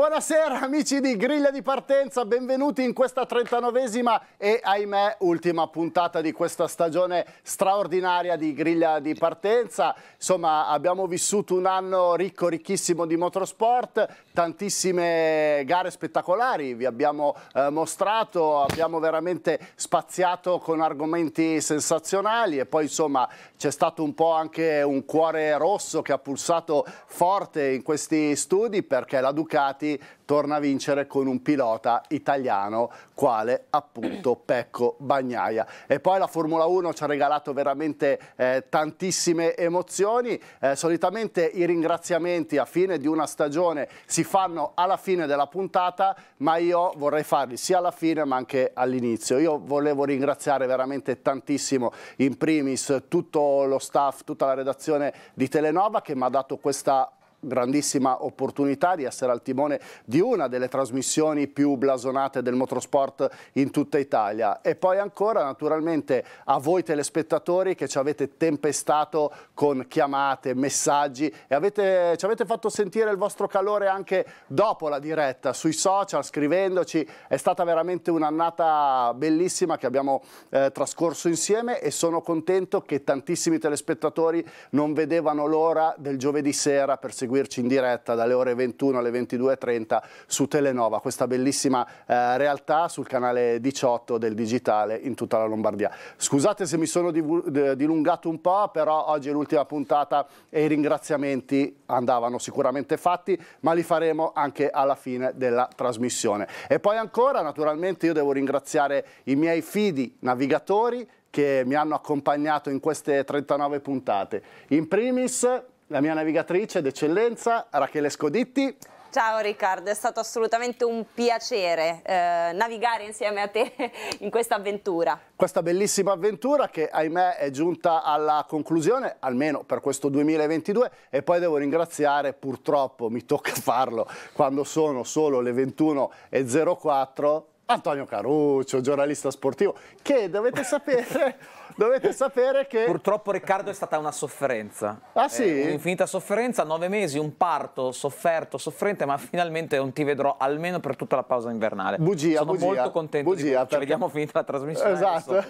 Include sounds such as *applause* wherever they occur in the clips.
buonasera amici di Griglia di Partenza, benvenuti in questa 39esima e ahimè ultima puntata di questa stagione straordinaria di Griglia di Partenza. Insomma abbiamo vissuto un anno ricco, ricchissimo di motorsport, tantissime gare spettacolari, vi abbiamo eh, mostrato, abbiamo veramente spaziato con argomenti sensazionali e poi insomma c'è stato un po' anche un cuore rosso che ha pulsato forte in questi studi perché la Ducati torna a vincere con un pilota italiano quale appunto *clears throat* Pecco Bagnaia. E poi la Formula 1 ci ha regalato veramente eh, tantissime emozioni, eh, solitamente i ringraziamenti a fine di una stagione si fanno alla fine della puntata, ma io vorrei farli sia alla fine ma anche all'inizio. Io volevo ringraziare veramente tantissimo in primis tutto lo staff, tutta la redazione di Telenova che mi ha dato questa grandissima opportunità di essere al timone di una delle trasmissioni più blasonate del motorsport in tutta Italia e poi ancora naturalmente a voi telespettatori che ci avete tempestato con chiamate, messaggi e avete, ci avete fatto sentire il vostro calore anche dopo la diretta sui social scrivendoci è stata veramente un'annata bellissima che abbiamo eh, trascorso insieme e sono contento che tantissimi telespettatori non vedevano l'ora del giovedì sera per seguire seguirci in diretta dalle ore 21 alle 22.30 su Telenova, questa bellissima eh, realtà sul canale 18 del digitale in tutta la Lombardia. Scusate se mi sono dilungato un po', però oggi è l'ultima puntata e i ringraziamenti andavano sicuramente fatti, ma li faremo anche alla fine della trasmissione. E poi ancora, naturalmente, io devo ringraziare i miei fidi navigatori che mi hanno accompagnato in queste 39 puntate. In primis la mia navigatrice d'eccellenza, Rachele Scoditti. Ciao Riccardo, è stato assolutamente un piacere eh, navigare insieme a te *laughs* in questa avventura. Questa bellissima avventura che ahimè è giunta alla conclusione, almeno per questo 2022, e poi devo ringraziare, purtroppo mi tocca *laughs* farlo quando sono solo le 21.04, Antonio Caruccio, giornalista sportivo, che dovete sapere... *laughs* dovete sapere che... Purtroppo Riccardo è stata una sofferenza. Ah sì? Eh, Un'infinita sofferenza, nove mesi, un parto sofferto, soffrente, ma finalmente non ti vedrò almeno per tutta la pausa invernale. Bugia, Sono bugia, molto contento bugia, di perché... ci vediamo finita la trasmissione. Esatto.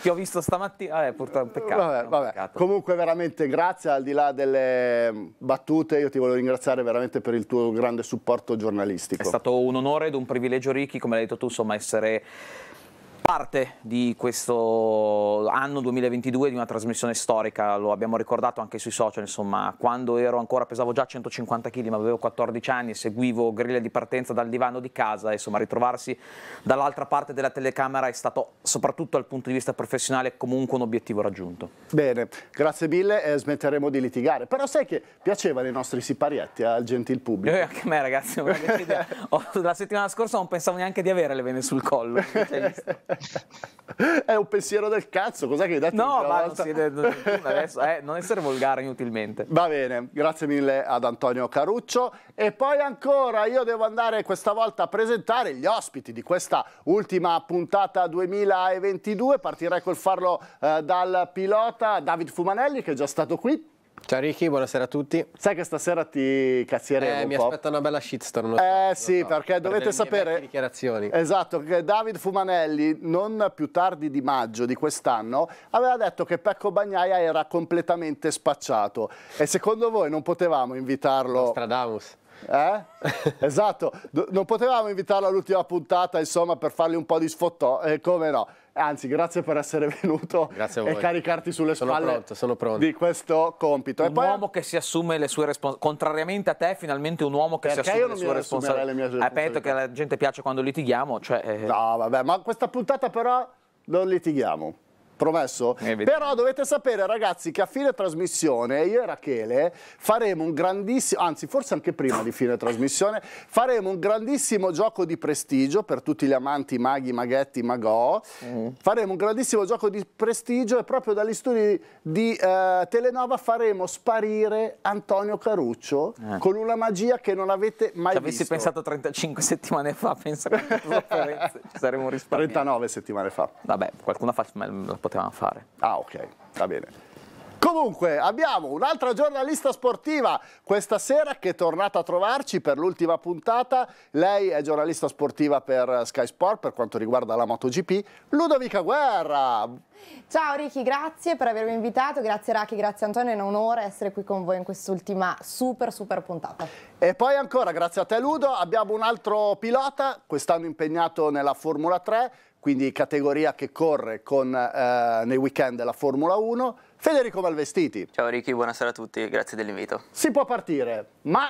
Ti ho visto stamattina, eh, purtroppo peccato, vabbè, vabbè. peccato. Comunque veramente grazie, al di là delle battute, io ti voglio ringraziare veramente per il tuo grande supporto giornalistico. È stato un onore ed un privilegio, Ricky, come l'hai detto tu, insomma, essere parte di questo anno 2022 di una trasmissione storica, lo abbiamo ricordato anche sui social, insomma, quando ero ancora pesavo già 150 kg, ma avevo 14 anni e seguivo griglia di partenza dal divano di casa, insomma, ritrovarsi dall'altra parte della telecamera è stato soprattutto dal punto di vista professionale comunque un obiettivo raggiunto. Bene, grazie mille e smetteremo di litigare, però sai che piacevano i nostri siparietti, al gentil pubblico. Eh, anche a me ragazzi, *laughs* oh, la settimana scorsa non pensavo neanche di avere le vene sul collo. È un pensiero del cazzo, cos'è che hai detto? No, ma non, siete, adesso, eh, non essere volgare inutilmente. Va bene, grazie mille ad Antonio Caruccio. E poi ancora, io devo andare questa volta a presentare gli ospiti di questa ultima puntata 2022. Partirei col farlo eh, dal pilota David Fumanelli, che è già stato qui. Ciao Ricky, buonasera a tutti. Sai che stasera ti cazzieremo eh, un mi po'. mi aspetta una bella shitstorm. So, eh sì, so, perché per dovete sapere... dichiarazioni. Esatto, che David Fumanelli, non più tardi di maggio di quest'anno, aveva detto che Pecco Bagnaia era completamente spacciato. E secondo voi non potevamo invitarlo... Nostradamus. Eh? *laughs* esatto, non potevamo invitarlo all'ultima puntata, insomma, per fargli un po' di sfottò, eh, come no? Anzi, grazie per essere *laughs* venuto e caricarti sulle sono spalle pronto, sono pronto. di questo compito. Un poi... uomo che si assume le sue responsabilità. Contrariamente a te, finalmente un uomo che Perché si assume le sue eh, responsabilità. responsabilità. Ripeto che la gente piace quando litighiamo. Cioè... Eh. No, vabbè, ma questa puntata però non litighiamo. Promesso? Eh, Però dovete sapere ragazzi che a fine trasmissione io e Rachele faremo un grandissimo, anzi forse anche prima di fine trasmissione, faremo un grandissimo gioco di prestigio per tutti gli amanti maghi, maghetti, magò. Mm. Faremo un grandissimo gioco di prestigio e proprio dagli studi di eh, Telenova faremo sparire Antonio Caruccio eh. con una magia che non avete mai visto. Se avessi visto. pensato 35 *laughs* settimane fa, penso che *laughs* ci saremmo risparmiati. 39 settimane fa. Vabbè, qualcuno fa la potevamo fare. Ah ok, va bene. Comunque abbiamo un'altra giornalista sportiva questa sera che è tornata a trovarci per l'ultima puntata. Lei è giornalista sportiva per Sky Sport per quanto riguarda la MotoGP, Ludovica Guerra. Ciao Ricky, grazie per avermi invitato, grazie Rachi, grazie Antonio, è un onore essere qui con voi in quest'ultima super super puntata. E poi ancora grazie a te Ludo, abbiamo un altro pilota, quest'anno impegnato nella Formula 3, quindi categoria che corre con, eh, nei weekend la Formula 1. Federico Malvestiti. Ciao Ricky, buonasera a tutti, grazie dell'invito. Si può partire, ma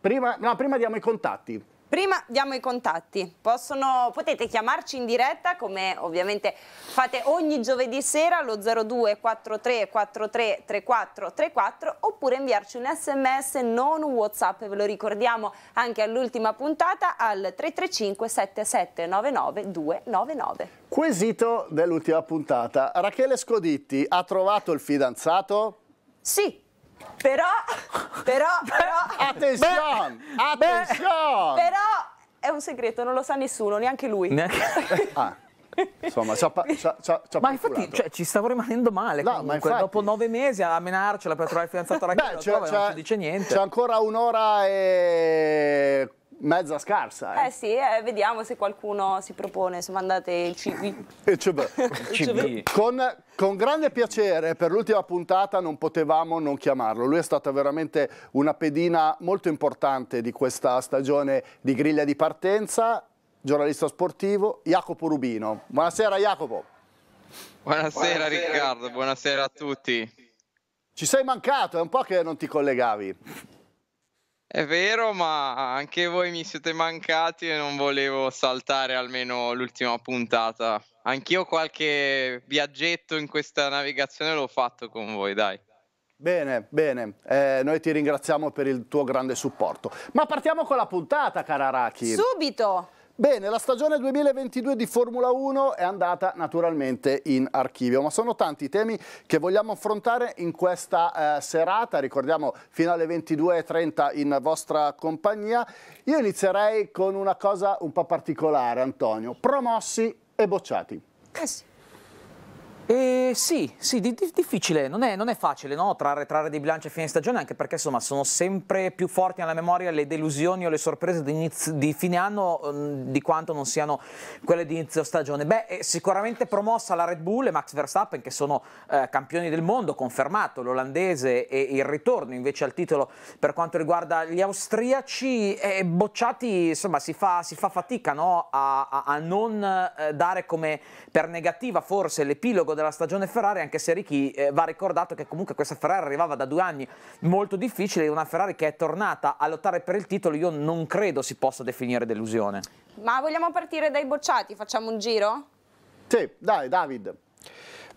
prima, no, prima diamo i contatti. Prima diamo i contatti, Possono, potete chiamarci in diretta come ovviamente fate ogni giovedì sera allo 02 43 43 34 34 oppure inviarci un sms non un whatsapp, ve lo ricordiamo anche all'ultima puntata al 335 77 99 299. Quesito dell'ultima puntata, Rachele Scoditti ha trovato il fidanzato? Sì, però, però, però... *laughs* Attenzione! Attenzione! Però è un segreto, non lo sa nessuno, neanche lui. Neanche... *laughs* ah. Insomma, ci ha, ci ha, ci ma infatti cioè, ci stavo rimanendo male. No, comunque, infatti... dopo nove mesi a menarcela per trovare il fidanzato alla casa, non ci dice niente. C'è ancora un'ora e mezza scarsa. Eh, eh sì, eh, vediamo se qualcuno si propone, se mandate il CV. *laughs* Il CV. Con, con grande piacere, per l'ultima puntata non potevamo non chiamarlo. Lui è stata veramente una pedina molto importante di questa stagione di griglia di partenza, giornalista sportivo, Jacopo Rubino. Buonasera Jacopo. Buonasera, buonasera Riccardo, buonasera a tutti. Ci sei mancato, è un po' che non ti collegavi. È vero, ma anche voi mi siete mancati e non volevo saltare almeno l'ultima puntata. Anch'io qualche viaggetto in questa navigazione l'ho fatto con voi, dai. Bene, bene, eh, noi ti ringraziamo per il tuo grande supporto. Ma partiamo con la puntata, cara Araki. Subito! Bene, la stagione 2022 di Formula 1 è andata naturalmente in archivio, ma sono tanti i temi che vogliamo affrontare in questa eh, serata, ricordiamo fino alle 22.30 in vostra compagnia. Io inizierei con una cosa un po' particolare, Antonio, promossi e bocciati. Eh sì. Eh, sì, sì, di, di, difficile, non è, non è facile no? trarre, trarre, dei bilanci a fine stagione, anche perché insomma sono sempre più forti nella memoria le delusioni o le sorprese di, inizio, di fine anno mh, mm, di quanto non siano quelle di inizio stagione. Beh, sicuramente promossa la Red Bull e Max Verstappen, che sono eh, campioni del mondo, confermato l'olandese e il ritorno invece al titolo per quanto riguarda gli austriaci, eh, bocciati, insomma si fa, si fa fatica no? a, a, a, non eh, dare come per negativa forse l'epilogo della stagione Ferrari, anche se Ricky eh, va ricordato che comunque questa Ferrari arrivava da due anni molto difficili, una Ferrari che è tornata a lottare per il titolo, io non credo si possa definire delusione. Ma vogliamo partire dai bocciati? Facciamo un giro? Sì, dai David.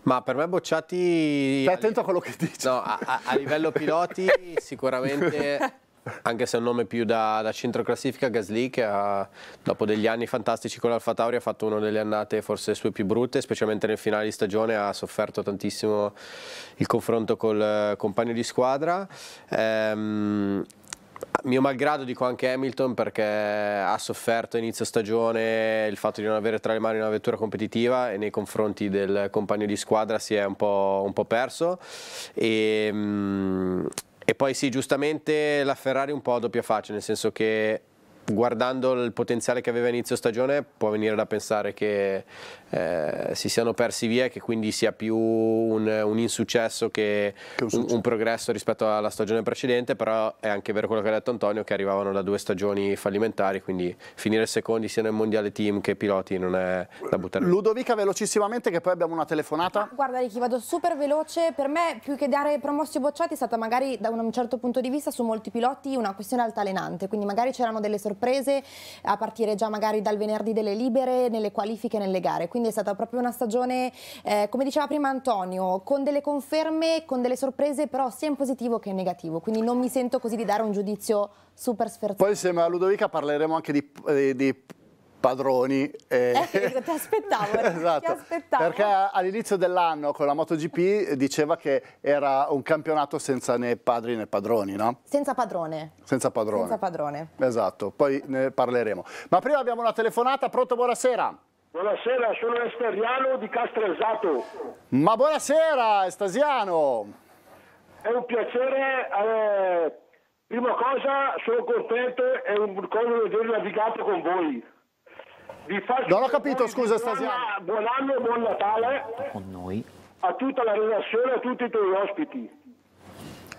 Ma per me Bocciati... Stai attento a quello che dici. No, a, a livello piloti sicuramente *laughs* Anche se è un nome più da, da centro classifica, Gasly che ha, dopo degli anni fantastici con l'Alfa Tauri ha fatto una delle annate forse sue più brutte, specialmente nel finale di stagione ha sofferto tantissimo il confronto col eh, compagno di squadra. Ehm, mio malgrado dico anche Hamilton perché ha sofferto inizio stagione il fatto di non avere tra le mani una vettura competitiva e nei confronti del compagno di squadra si è un po', un po perso e, ehm, e poi sì, giustamente la Ferrari è un po' a doppia faccia, nel senso che guardando il potenziale che aveva inizio stagione può venire da pensare che eh, si siano persi via e che quindi sia più un, un insuccesso che, che un, un, progresso rispetto alla stagione precedente, però è anche vero quello che ha detto Antonio che arrivavano da due stagioni fallimentari, quindi finire secondi sia nel mondiale team che piloti non è da buttare. Ludovica velocissimamente che poi abbiamo una telefonata. Guarda Ricky, vado super veloce, per me più che dare promossi o bocciati è stata magari da un certo punto di vista su molti piloti una questione altalenante, quindi magari c'erano delle sorprese imprese a partire già magari dal venerdì delle libere nelle qualifiche nelle gare. Quindi è stata proprio una stagione, eh, come diceva prima Antonio, con delle conferme, con delle sorprese, però sia in positivo che in negativo. Quindi non mi sento così di dare un giudizio super sferzato. Poi insieme a Ludovica parleremo anche di, eh, di padroni. E... Eh. eh, ti aspettavo, *laughs* esatto. ti aspettavo. Perché all'inizio dell'anno con la MotoGP diceva che era un campionato senza né padri né padroni, no? Senza padrone. Senza padrone. Senza padrone. Esatto, poi ne parleremo. Ma prima abbiamo una telefonata, pronto, buonasera. Buonasera, sono Esteriano di Castrelzato. Ma buonasera, Estasiano. È un piacere... Eh... Prima cosa, sono contento e un di aver navigato con voi. Non ho capito, scusa, Stasiano. Buon anno e buon Natale. Con noi. A tutta la redazione e a tutti i tuoi ospiti.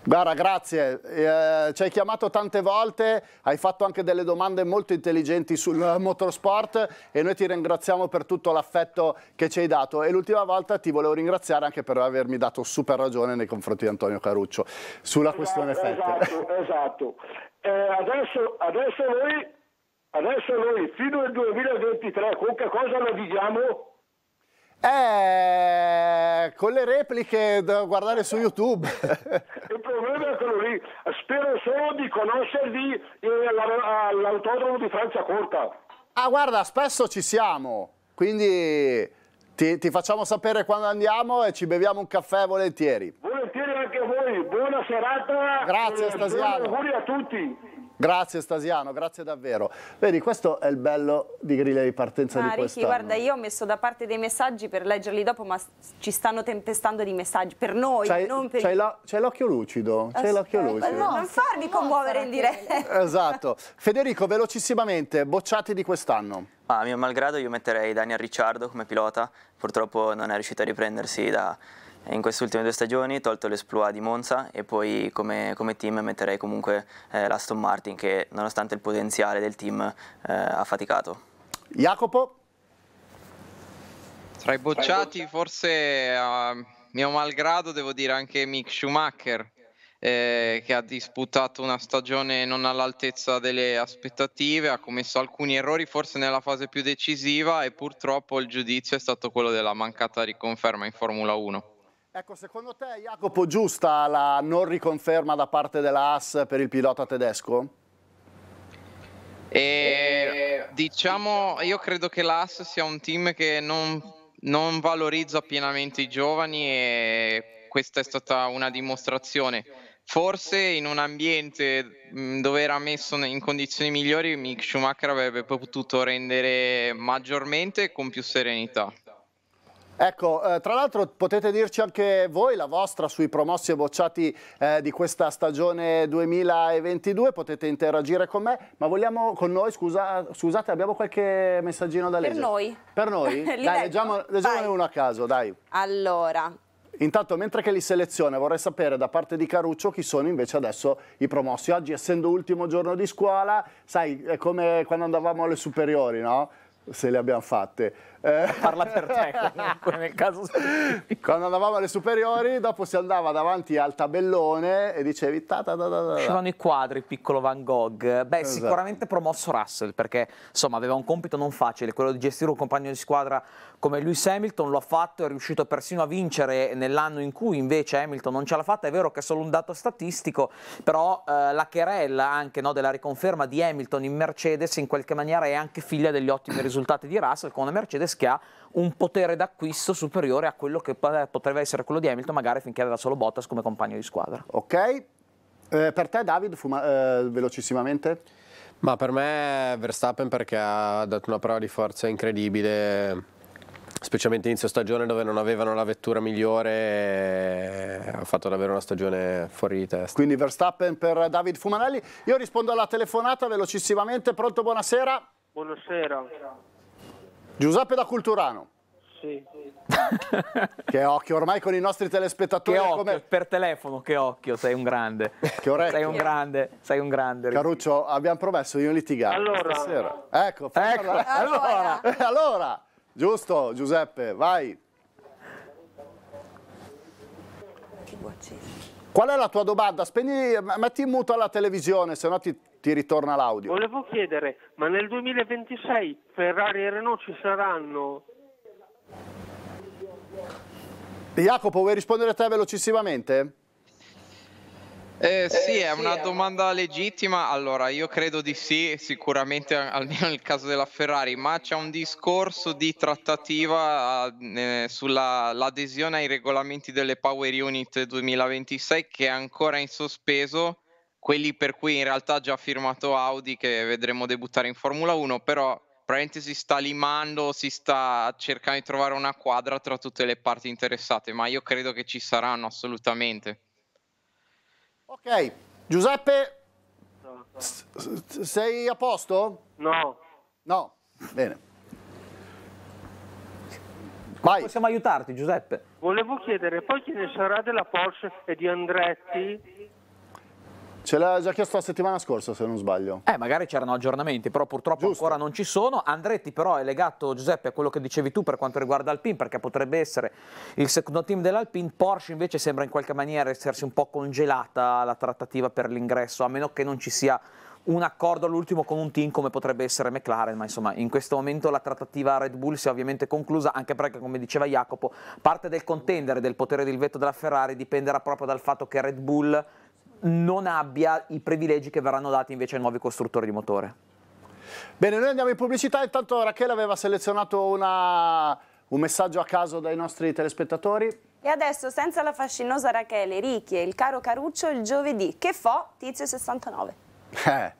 Guarda, grazie. Eh, ci hai chiamato tante volte, hai fatto anche delle domande molto intelligenti sul motorsport e noi ti ringraziamo per tutto l'affetto che ci hai dato. E l'ultima volta ti volevo ringraziare anche per avermi dato super ragione nei confronti di Antonio Caruccio sulla esatto, questione FET. Esatto, esatto. Eh, adesso, adesso noi Adesso noi fino al 2023 con che cosa la viviamo? Eh, con le repliche da guardare su YouTube. Il problema è quello lì. Spero solo di conoscervi all'autodromo di Francia Corta. Ah, guarda, spesso ci siamo. Quindi ti, ti facciamo sapere quando andiamo e ci beviamo un caffè volentieri. Volentieri anche a voi. Buona serata. Grazie, eh, Stasiano. Buoni auguri a tutti. Grazie Stasiano, grazie davvero. Vedi, questo è il bello di griglia di partenza ah, di quest'anno. Ricky, guarda, io ho messo da parte dei messaggi per leggerli dopo, ma ci stanno tempestando di messaggi per noi, non per... C'hai l'occhio lucido, c'hai eh, l'occhio eh, lucido. Eh, no, non farmi commuovere in diretta. Esatto. Federico, velocissimamente, bocciati di quest'anno. Ah, mio malgrado io metterei Daniel Ricciardo come pilota, purtroppo non è riuscito a riprendersi da in queste ultime due stagioni, tolto l'Esploa di Monza e poi come, come team metterei comunque eh, l'Aston Martin che nonostante il potenziale del team eh, ha faticato. Jacopo? Tra i bocciati forse a mio malgrado devo dire anche Mick Schumacher eh, che ha disputato una stagione non all'altezza delle aspettative, ha commesso alcuni errori forse nella fase più decisiva e purtroppo il giudizio è stato quello della mancata riconferma in Formula 1. Ecco, secondo te Jacopo giusta la non riconferma da parte della AS per il pilota tedesco? E, eh, diciamo, io credo che l'AS sia un team che non, non valorizza pienamente i giovani e questa è stata una dimostrazione forse in un ambiente mm, dove era messo in condizioni migliori Mick Schumacher avrebbe potuto rendere maggiormente con più serenità. Ecco, eh, tra l'altro potete dirci anche voi la vostra sui promossi e bocciati eh, di questa stagione 2022, potete interagire con me, ma vogliamo con noi, scusa, scusate, abbiamo qualche messaggino da leggere? Per noi. Per noi? *laughs* dai, leggiamo, leggiamone uno a caso, dai. Allora, Intanto, mentre che li seleziona, vorrei sapere da parte di Caruccio chi sono invece adesso i promossi. Oggi, essendo ultimo giorno di scuola, sai, è come quando andavamo alle superiori, no? se le abbiamo fatte. Eh. Parla per te *laughs* comunque nel caso specifico. Quando andavamo alle superiori, dopo si andava davanti al tabellone e dicevi C'erano i quadri, piccolo Van Gogh. Beh, esatto. sicuramente promosso Russell perché insomma aveva un compito non facile, quello di gestire un compagno di squadra come Lewis Hamilton lo ha fatto, è riuscito persino a vincere nell'anno in cui invece Hamilton non ce l'ha fatta, è vero che è solo un dato statistico, però eh, la querella anche no, della riconferma di Hamilton in Mercedes in qualche maniera è anche figlia degli ottimi risultati di Russell con una Mercedes che ha un potere d'acquisto superiore a quello che potrebbe essere quello di Hamilton magari finché aveva solo Bottas come compagno di squadra. Ok, eh, per te David, fuma, eh, velocissimamente? Ma per me Verstappen perché ha dato una prova di forza incredibile specialmente inizio stagione dove non avevano la vettura migliore, eh, ha fatto davvero una stagione fuori di testa. Quindi Verstappen per David Fumanelli. Io rispondo alla telefonata velocissimamente. Pronto, buonasera. Buonasera. Giuseppe da Culturano. Sì. che occhio, ormai con i nostri telespettatori. Che occhio, come... per telefono, che occhio, sei un grande. Che orecchio. Sei un grande, sei un grande. Caruccio, abbiamo promesso di non litigare. Allora. Stasera. Ecco, ecco. *laughs* allora. allora. allora. Giusto, Giuseppe, vai. Qual è la tua domanda? Spegni, metti in muto la televisione, se no ti, ti ritorna l'audio. Volevo chiedere, ma nel 2026 Ferrari e Renault ci saranno? Jacopo, vuoi rispondere a te velocissimamente? Eh, eh, sì, eh, è sì, una eh. domanda legittima. Allora, io credo di sì, sicuramente almeno nel caso della Ferrari, ma c'è un discorso di trattativa eh, sull'adesione ai regolamenti delle Power Unit 2026 che è ancora in sospeso, quelli per cui in realtà ha già firmato Audi che vedremo debuttare in Formula 1, però probabilmente si sta limando, si sta cercando di trovare una quadra tra tutte le parti interessate, ma io credo che ci saranno assolutamente. Ok, Giuseppe, no, no. sei a posto? No. No, bene. Vai. Possiamo aiutarti Giuseppe. Volevo chiedere, poi chi ne sarà della Porsche e di Andretti? Ce l'ha già chiesto la settimana scorsa, se non sbaglio. Eh, magari c'erano aggiornamenti, però purtroppo Giusto. ancora non ci sono. Andretti però è legato, Giuseppe, a quello che dicevi tu per quanto riguarda Alpine, perché potrebbe essere il secondo team dell'Alpine. Porsche invece sembra in qualche maniera essersi un po' congelata la trattativa per l'ingresso, a meno che non ci sia un accordo all'ultimo con un team come potrebbe essere McLaren, ma insomma in questo momento la trattativa Red Bull si è ovviamente conclusa, anche perché come diceva Jacopo, parte del contendere del potere del veto della Ferrari dipenderà proprio dal fatto che Red Bull non abbia i privilegi che verranno dati invece ai nuovi costruttori di motore. Bene, noi andiamo in pubblicità, intanto Rachele aveva selezionato una, un messaggio a caso dai nostri telespettatori. E adesso, senza la fascinosa Rachele, Ricchi e il caro Caruccio, il giovedì, che fa tizio 69. Eh.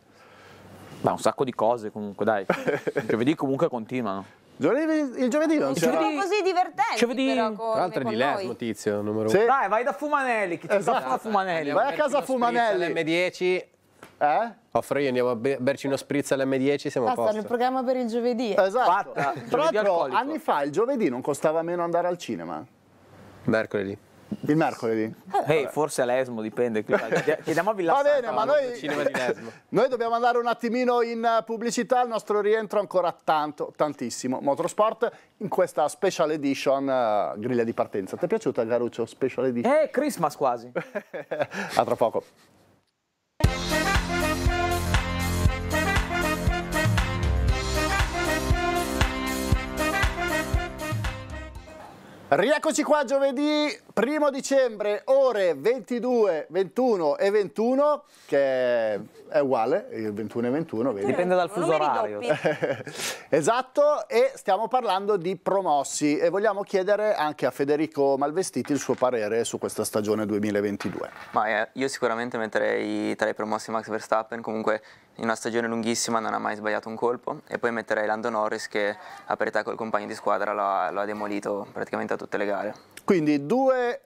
Beh, un sacco di cose comunque, dai. *laughs* Il giovedì comunque continuano. Giovedì, il giovedì non c'è. Sono così divertenti giovedì. però con, Tra l'altro è di Lesmo, tizio, numero sì. uno. Dai, vai da Fumanelli, chi esatto. ci a Fumanelli. Vai a casa Fumanelli. M10. Eh? Offro io, andiamo a be berci uno spritz all'M10 siamo Basta, a posto. nel programma per il giovedì. Esatto. Fatta. Tra l'altro, anni fa il giovedì non costava meno andare al cinema. Mercoledì. Il mercoledì. Hey, eh, forse all'Esmo, dipende. Chiediamo a Villa Va bene, ma noi, *laughs* noi dobbiamo andare un attimino in eh, pubblicità. Il nostro rientro ancora tanto, tantissimo. Motorsport in questa special edition uh, griglia di partenza. Ti è piaciuta, Garuccio? Special edition? Eh, Christmas quasi. *laughs* a tra poco. Rieccoci qua giovedì Primo dicembre, ore 22, 21 e 21, che è uguale, il 21 e 21. Vedi? Dipende dal fuso orario. *laughs* esatto, e stiamo parlando di promossi e vogliamo chiedere anche a Federico Malvestiti il suo parere su questa stagione 2022. Ma eh, io sicuramente metterei tra i promossi Max Verstappen, comunque in una stagione lunghissima non ha mai sbagliato un colpo e poi metterei Lando Norris che a parità col compagno di squadra lo ha, lo ha demolito praticamente a tutte le gare. Quindi due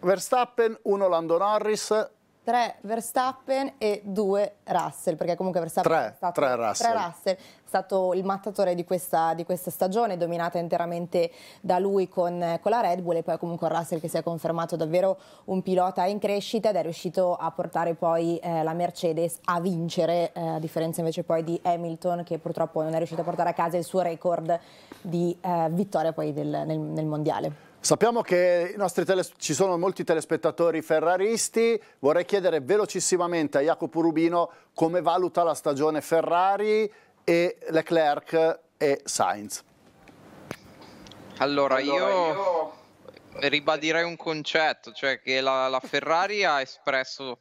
Verstappen, uno Lando Norris. Tre Verstappen e due Russell, perché comunque Verstappen tre, è stato tre Russell. Tre Russell stato il mattatore di questa, di questa, stagione, dominata interamente da lui con, con, la Red Bull e poi comunque Russell che si è confermato davvero un pilota in crescita ed è riuscito a portare poi eh, la Mercedes a vincere, eh, a differenza invece poi di Hamilton che purtroppo non è riuscito a portare a casa il suo record di eh, vittoria poi del, nel, nel Mondiale. Sappiamo che teles- ci sono molti telespettatori ferraristi, vorrei chiedere velocissimamente a Jacopo Rubino come valuta la stagione Ferrari e Leclerc e Sainz. Allora, allora io, io, ribadirei un concetto, cioè che la, la Ferrari ha espresso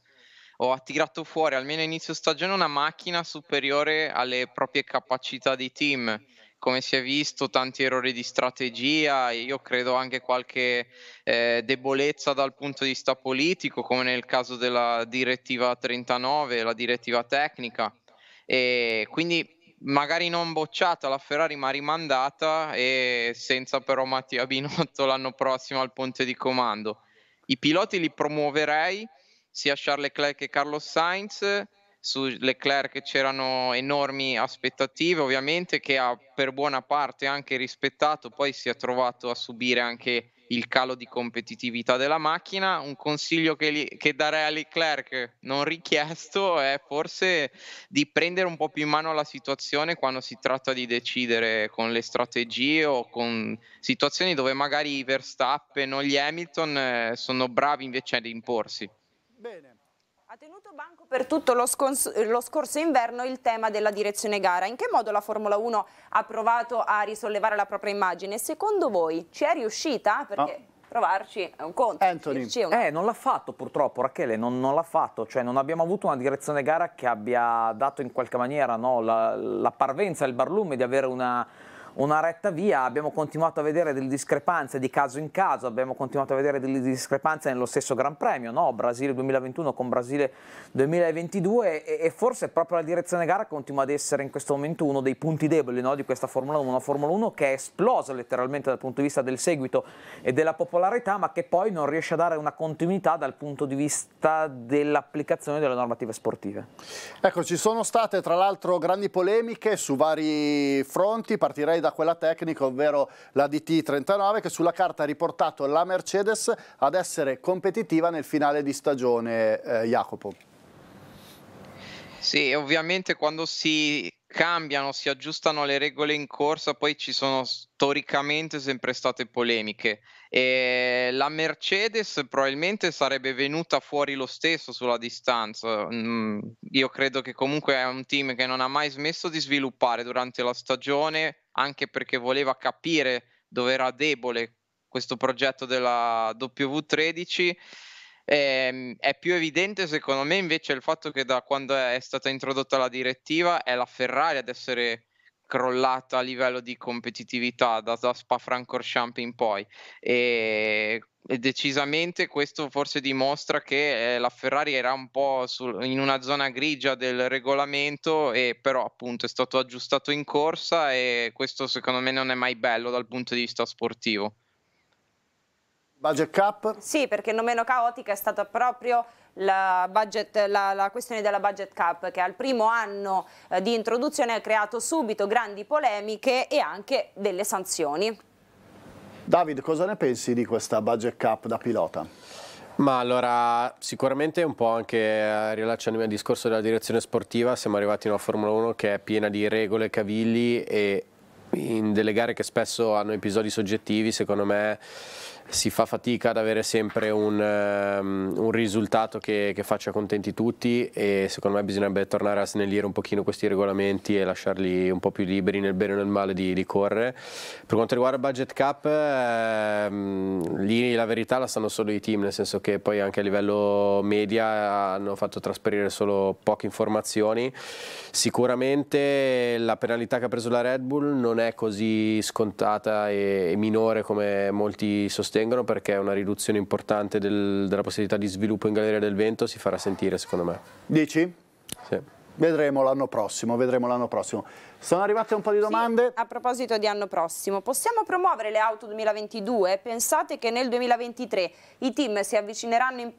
o ha tirato fuori almeno inizio stagione una macchina superiore alle proprie capacità di team come si è visto, tanti errori di strategia, e io credo anche qualche eh, debolezza dal punto di vista politico, come nel caso della direttiva 39, la direttiva tecnica. E quindi magari non bocciata la Ferrari ma rimandata e senza però Mattia Binotto l'anno prossimo al ponte di comando. I piloti li promuoverei, sia Charles Leclerc che Carlos Sainz, su Leclerc c'erano enormi aspettative, ovviamente che ha per buona parte anche rispettato, poi si è trovato a subire anche il calo di competitività della macchina. Un consiglio che, li, che darei a Leclerc non richiesto è forse di prendere un po' più in mano la situazione quando si tratta di decidere con le strategie o con situazioni dove magari i Verstappen o gli Hamilton eh, sono bravi invece ad imporsi. Bene. Ha tenuto banco per tutto lo, lo, scorso inverno il tema della direzione gara. In che modo la Formula 1 ha provato a risollevare la propria immagine? Secondo voi ci è riuscita? Perché... No provarci è un conto. Anthony. Un... Eh, non l'ha fatto purtroppo Rachele, non, non l'ha fatto, cioè non abbiamo avuto una direzione gara che abbia dato in qualche maniera no, la, la, parvenza, il barlume di avere una, una retta via, abbiamo continuato a vedere delle discrepanze di caso in caso, abbiamo continuato a vedere delle discrepanze nello stesso Gran Premio, no? Brasile 2021 con Brasile 2022 e, e, forse proprio la direzione gara continua ad essere in questo momento uno dei punti deboli no? di questa Formula 1, una Formula 1 che è esplosa letteralmente dal punto di vista del seguito e della popolarità ma che poi non riesce a dare una continuità dal punto di vista dell'applicazione delle normative sportive. Ecco, ci sono state tra l'altro grandi polemiche su vari fronti, partirei da quella tecnica, ovvero la DT39, che sulla carta ha riportato la Mercedes ad essere competitiva nel finale di stagione, eh, Jacopo. Sì, ovviamente quando si cambiano, si aggiustano le regole in corsa, poi ci sono storicamente sempre state polemiche. E la Mercedes probabilmente sarebbe venuta fuori lo stesso sulla distanza. Mm, io credo che comunque è un team che non ha mai smesso di sviluppare durante la stagione, anche perché voleva capire dove era debole questo progetto della W13 Ehm, è più evidente secondo me invece il fatto che da quando è stata introdotta la direttiva è la Ferrari ad essere crollata a livello di competitività da, da Spa-Francorchamps in poi e, e, decisamente questo forse dimostra che eh, la Ferrari era un po' sul, in una zona grigia del regolamento e però appunto è stato aggiustato in corsa e questo secondo me non è mai bello dal punto di vista sportivo. Budget cap? Sì, perché non meno caotica è stata proprio la, budget, la, la, questione della budget cap che al primo anno eh, di introduzione ha creato subito grandi polemiche e anche delle sanzioni. David, cosa ne pensi di questa budget cap da pilota? Ma allora, sicuramente un po' anche eh, rilasciandomi al discorso della direzione sportiva, siamo arrivati in una Formula 1 che è piena di regole, cavilli e in delle gare che spesso hanno episodi soggettivi, secondo me si fa fatica ad avere sempre un, um, un risultato che, che, faccia contenti tutti e secondo me bisognerebbe tornare a snellire un pochino questi regolamenti e lasciarli un po' più liberi nel bene o nel male di, di correre. Per quanto riguarda il budget cap, ehm, lì la verità la sanno solo i team, nel senso che poi anche a livello media hanno fatto trasferire solo poche informazioni. Sicuramente la penalità che ha preso la Red Bull non è così scontata e, e minore come molti sostengono sostengono perché una riduzione importante del, della possibilità di sviluppo in Galleria del Vento si farà sentire secondo me. Dici? Sì. Vedremo l'anno prossimo, vedremo l'anno prossimo. Sono arrivate un po' di domande. Sì, a proposito di anno prossimo, possiamo promuovere le auto 2022? Pensate che nel 2023 i team si avvicineranno in,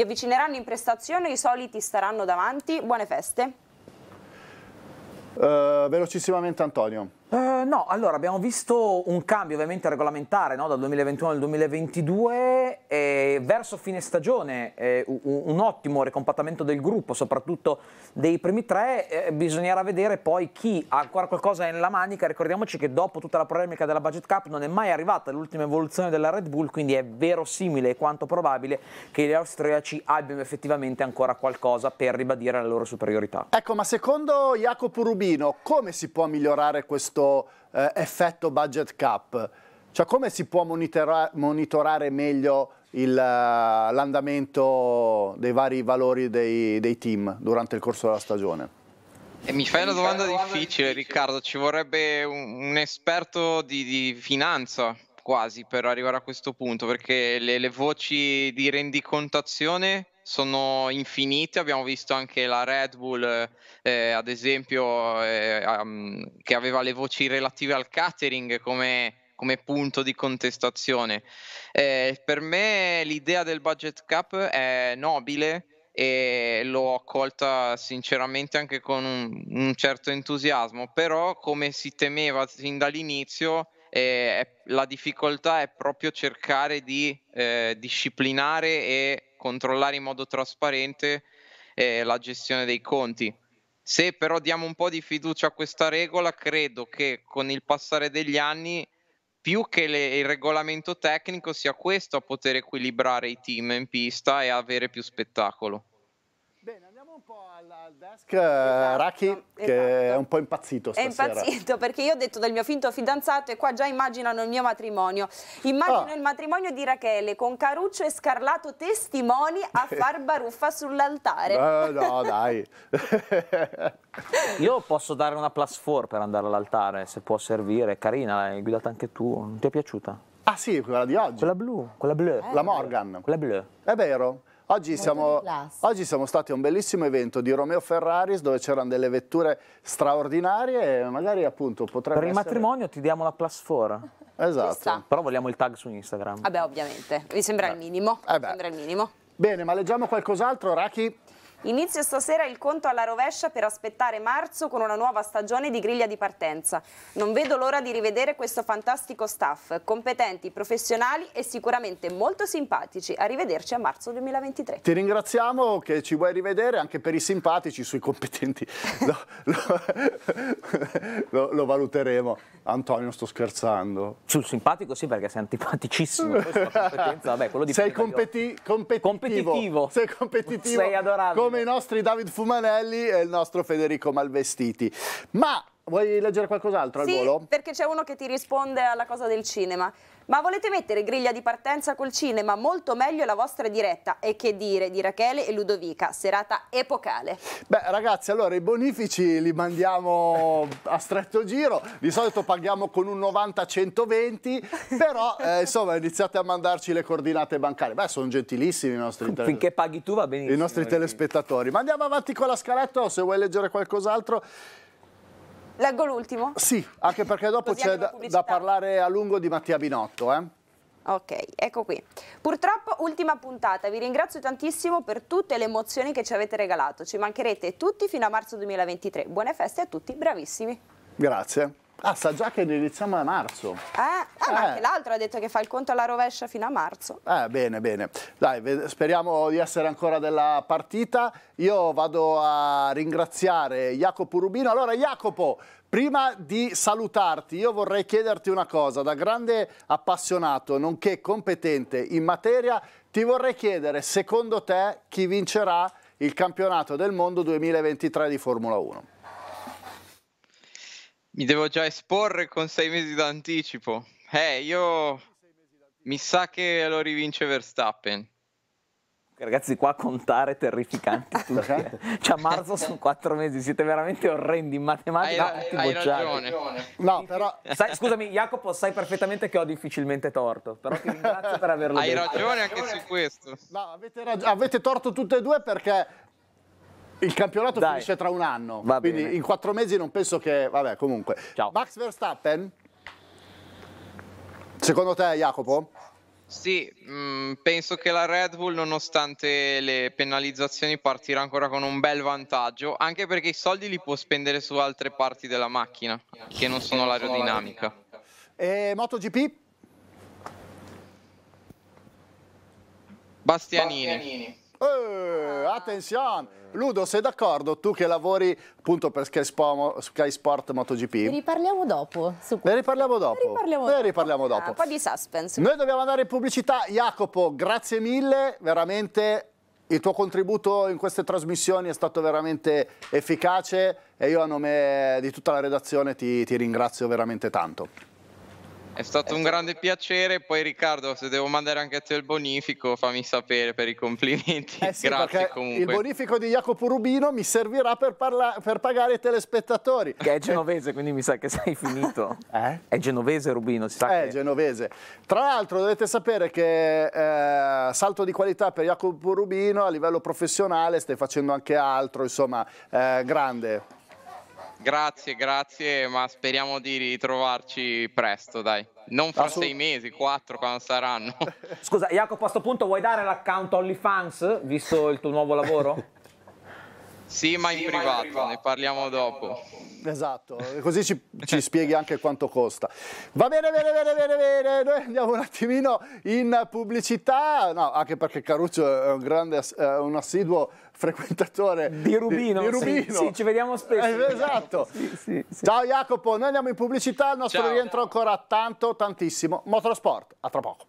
avvicineranno in prestazione, i soliti staranno davanti? Buone feste. Uh, velocissimamente Antonio. Uh, no, allora abbiamo visto un cambio ovviamente regolamentare no? dal 2021 al 2022 e verso fine stagione eh, un, un, ottimo ricompattamento del gruppo, soprattutto dei primi tre, eh, bisognerà vedere poi chi ha ancora qualcosa nella manica, ricordiamoci che dopo tutta la polemica della Budget Cup non è mai arrivata l'ultima evoluzione della Red Bull, quindi è verosimile e quanto probabile che gli austriaci abbiano effettivamente ancora qualcosa per ribadire la loro superiorità. Ecco, ma secondo Jacopo Rubino come si può migliorare questo? questo eh, effetto budget cap? Cioè come si può monitora monitorare meglio eh, l'andamento dei vari valori dei, dei team durante il corso della stagione? E mi fai una domanda difficile, Riccardo. Ci vorrebbe un, un esperto di, di, finanza quasi per arrivare a questo punto, perché le, le voci di rendicontazione sono infinite, abbiamo visto anche la Red Bull, eh, eh ad esempio, eh, um, che aveva le voci relative al catering come come punto di contestazione. Eh, per me l'idea del budget cap è nobile e l'ho accolta sinceramente anche con un, un certo entusiasmo, però come si temeva sin dall'inizio eh, la difficoltà è proprio cercare di eh, disciplinare e controllare in modo trasparente eh, la gestione dei conti. Se però diamo un po' di fiducia a questa regola, credo che con il passare degli anni, più che le, il regolamento tecnico, sia questo a poter equilibrare i team in pista e avere più spettacolo un po' al, desk esatto, Raki, esatto. che è esatto. un po' impazzito stasera. È impazzito perché io ho detto del mio finto fidanzato e qua già immaginano il mio matrimonio. Immagino ah. il matrimonio di Rachele con Caruccio e Scarlato testimoni a *laughs* far baruffa sull'altare. No, no, dai. io posso dare una plus four per andare all'altare, se può servire. carina, l'hai guidata anche tu. Non ti è piaciuta? Ah sì, quella di oggi. Quella blu, quella blu. Eh, la Morgan. Quella blu. È vero. Oggi siamo, oggi siamo, stati a un bellissimo evento di Romeo Ferraris dove c'erano delle vetture straordinarie e magari appunto potrebbe Per il essere... matrimonio ti diamo la plus 4. Esatto. Però vogliamo il tag su Instagram. Vabbè, ovviamente. Mi sembra, eh. il, minimo. Eh Mi sembra il minimo. Bene, ma leggiamo qualcos'altro, Raki? Inizio stasera il conto alla rovescia per aspettare marzo con una nuova stagione di griglia di partenza. Non vedo l'ora di rivedere questo fantastico staff, competenti, professionali e sicuramente molto simpatici. Arrivederci a marzo 2023. Ti ringraziamo che ci vuoi rivedere anche per i simpatici, sui competenti *laughs* lo, lo, lo, lo valuteremo. Antonio sto scherzando. Sul simpatico sì perché sei antipaticissimo. Vabbè, sei competi competitivo. competitivo. Sei competitivo. Sei adorabile. Come come i nostri David Fumanelli e il nostro Federico Malvestiti. Ma Vuoi leggere qualcos'altro sì, al volo? perché c'è uno che ti risponde alla cosa del cinema. Ma volete mettere griglia di partenza col cinema? Molto meglio la vostra diretta. E che dire di Rachele e Ludovica, serata epocale. Beh ragazzi, allora i bonifici li mandiamo a stretto giro, di solito paghiamo con un 90-120, però eh, insomma iniziate a mandarci le coordinate bancarie. Beh, sono gentilissimi i nostri Finché paghi tu va benissimo. I nostri eh, telespettatori. Ma andiamo avanti con la scaletta o se vuoi leggere qualcos'altro... Leggo l'ultimo? Sì, anche perché dopo c'è da, da, parlare a lungo di Mattia Binotto. Eh? Ok, ecco qui. Purtroppo ultima puntata, vi ringrazio tantissimo per tutte le emozioni che ci avete regalato. Ci mancherete tutti fino a marzo 2023. Buone feste a tutti, bravissimi. Grazie. Ah, sa già che iniziamo a marzo. Eh, ah, eh. ma anche l'altro ha detto che fa il conto alla rovescia fino a marzo. Eh, bene, bene. Dai, speriamo di essere ancora della partita. Io vado a ringraziare Jacopo Rubino. Allora, Jacopo, prima di salutarti, io vorrei chiederti una cosa. Da grande appassionato, nonché competente in materia, ti vorrei chiedere, secondo te, chi vincerà il campionato del mondo 2023 di Formula 1? Mi devo già esporre con sei mesi d'anticipo. Eh, io mi sa che lo rivince Verstappen. Ragazzi, qua contare terrificanti *laughs* tutti. Eh. Cioè, marzo sono quattro mesi, siete veramente orrendi in matematica. Hai, hai, hai ragione. No, però... sai, scusami, Jacopo, sai perfettamente che ho difficilmente torto, però ti ringrazio per averlo hai detto. Hai ragione anche su questo. No, avete, rag... avete torto tutte e due perché il campionato Dai. finisce tra un anno, Va quindi bene. in quattro mesi non penso che... Vabbè, comunque. Ciao. Max Verstappen, secondo te Jacopo? Sì, mh, mm, penso che la Red Bull, nonostante le penalizzazioni, partirà ancora con un bel vantaggio, anche perché i soldi li può spendere su altre parti della macchina, che non sono l'aerodinamica. E MotoGP? Bastianini. Bastianini. Eh, attenzione! Ludo, sei d'accordo? Tu che lavori appunto per Sky, Sport, Sky Sport MotoGP. Ne riparliamo dopo. ne riparliamo dopo. Ne riparliamo, ne riparliamo dopo. dopo. un po' di suspense. Noi dobbiamo andare in pubblicità. Jacopo, grazie mille, veramente il tuo contributo in queste trasmissioni è stato veramente efficace e io a nome di tutta la redazione ti, ti ringrazio veramente tanto. È stato è un stato... grande piacere. Poi, Riccardo, se devo mandare anche a te il bonifico, fammi sapere per i complimenti. Eh sì, Grazie comunque. Il bonifico di Jacopo Rubino mi servirà per, parla... per, pagare i telespettatori. Che è genovese, quindi mi sa che sei finito. *laughs* Eh? È genovese Rubino, si sa. È che... genovese. Tra l'altro, dovete sapere che eh, salto di qualità per Jacopo Rubino a livello professionale, stai facendo anche altro, insomma, eh, grande. Grazie, grazie, ma speriamo di ritrovarci presto, dai. Non fra Assolut- sei mesi, quattro quando saranno. Scusa, Jacopo, a questo punto vuoi dare l'account OnlyFans, visto il tuo nuovo lavoro? *laughs* Sì, ma in, sì, privato, ma in privato, ne parliamo dopo. Esatto, così ci, ci, spieghi anche quanto costa. Va bene, bene, bene, bene, bene, noi andiamo un attimino in pubblicità, no, anche perché Caruccio è un grande, eh, un assiduo frequentatore di Rubino. Di, di Rubino. Sì, sì, ci vediamo spesso. Eh, esatto. Sì, Ciao Jacopo, noi andiamo in pubblicità, il nostro Ciao. rientro ancora tanto, tantissimo. Motorsport, a tra poco.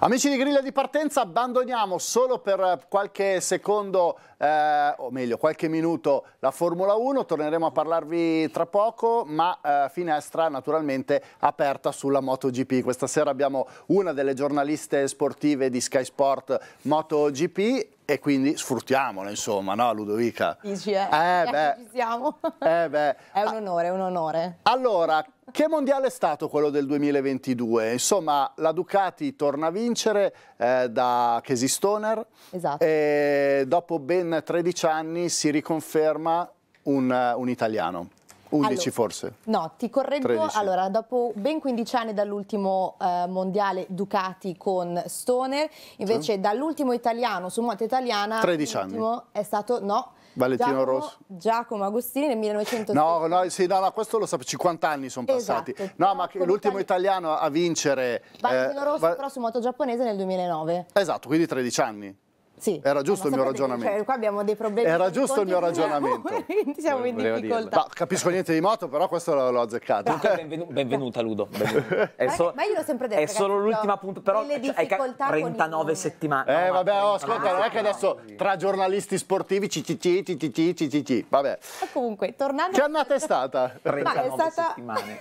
Amici di Griglia di partenza, abbandoniamo solo per qualche secondo, eh, o meglio qualche minuto, la Formula 1, torneremo a parlarvi tra poco, ma eh, finestra naturalmente aperta sulla MotoGP. Questa sera abbiamo una delle giornaliste sportive di Sky Sport MotoGP, e quindi sfruttiamolo, insomma, no Ludovica? Dici, eh, eh *laughs* beh, ci siamo. Eh beh. È un onore, è un onore. Allora, che mondiale è stato quello del 2022? Insomma, la Ducati torna a vincere eh, da Casey Stoner. Esatto. E dopo ben 13 anni si riconferma un, un italiano. 11 allora, forse? No, ti correggo. 13. Allora, dopo ben 15 anni dall'ultimo eh, mondiale Ducati con Stoner, invece sì. dall'ultimo italiano su moto italiana 13 anni. è stato no. Valentino Giacomo, Rosso. Giacomo Agostini nel 1930. No, no, sì, no, no, questo lo sapevo, 50 anni sono esatto. passati. Esatto. No, ma l'ultimo italiano a vincere... Eh, Valentino eh, Rosso, va... però su moto giapponese nel 2009. Esatto, quindi 13 anni. Sì. Era giusto il mio cioè, ragionamento. Cioè, qua abbiamo dei problemi. Era giusto il mio ragionamento. *laughs* siamo in difficoltà. No, capisco niente di moto, però questo l'ho azzeccato. Comunque, benvenuta, benvenuta Ludo. Benvenuta. so, ma io l'ho sempre detto. Cioè, è solo l'ultima punta, però cioè, hai 39 settimane. Eh, no, vabbè, oh, ascolta, non è che adesso tra giornalisti sportivi ci ci ci ci ci ci ci vabbè. Ma comunque, tornando... Che annata è stata? 39 ma è stata settimane.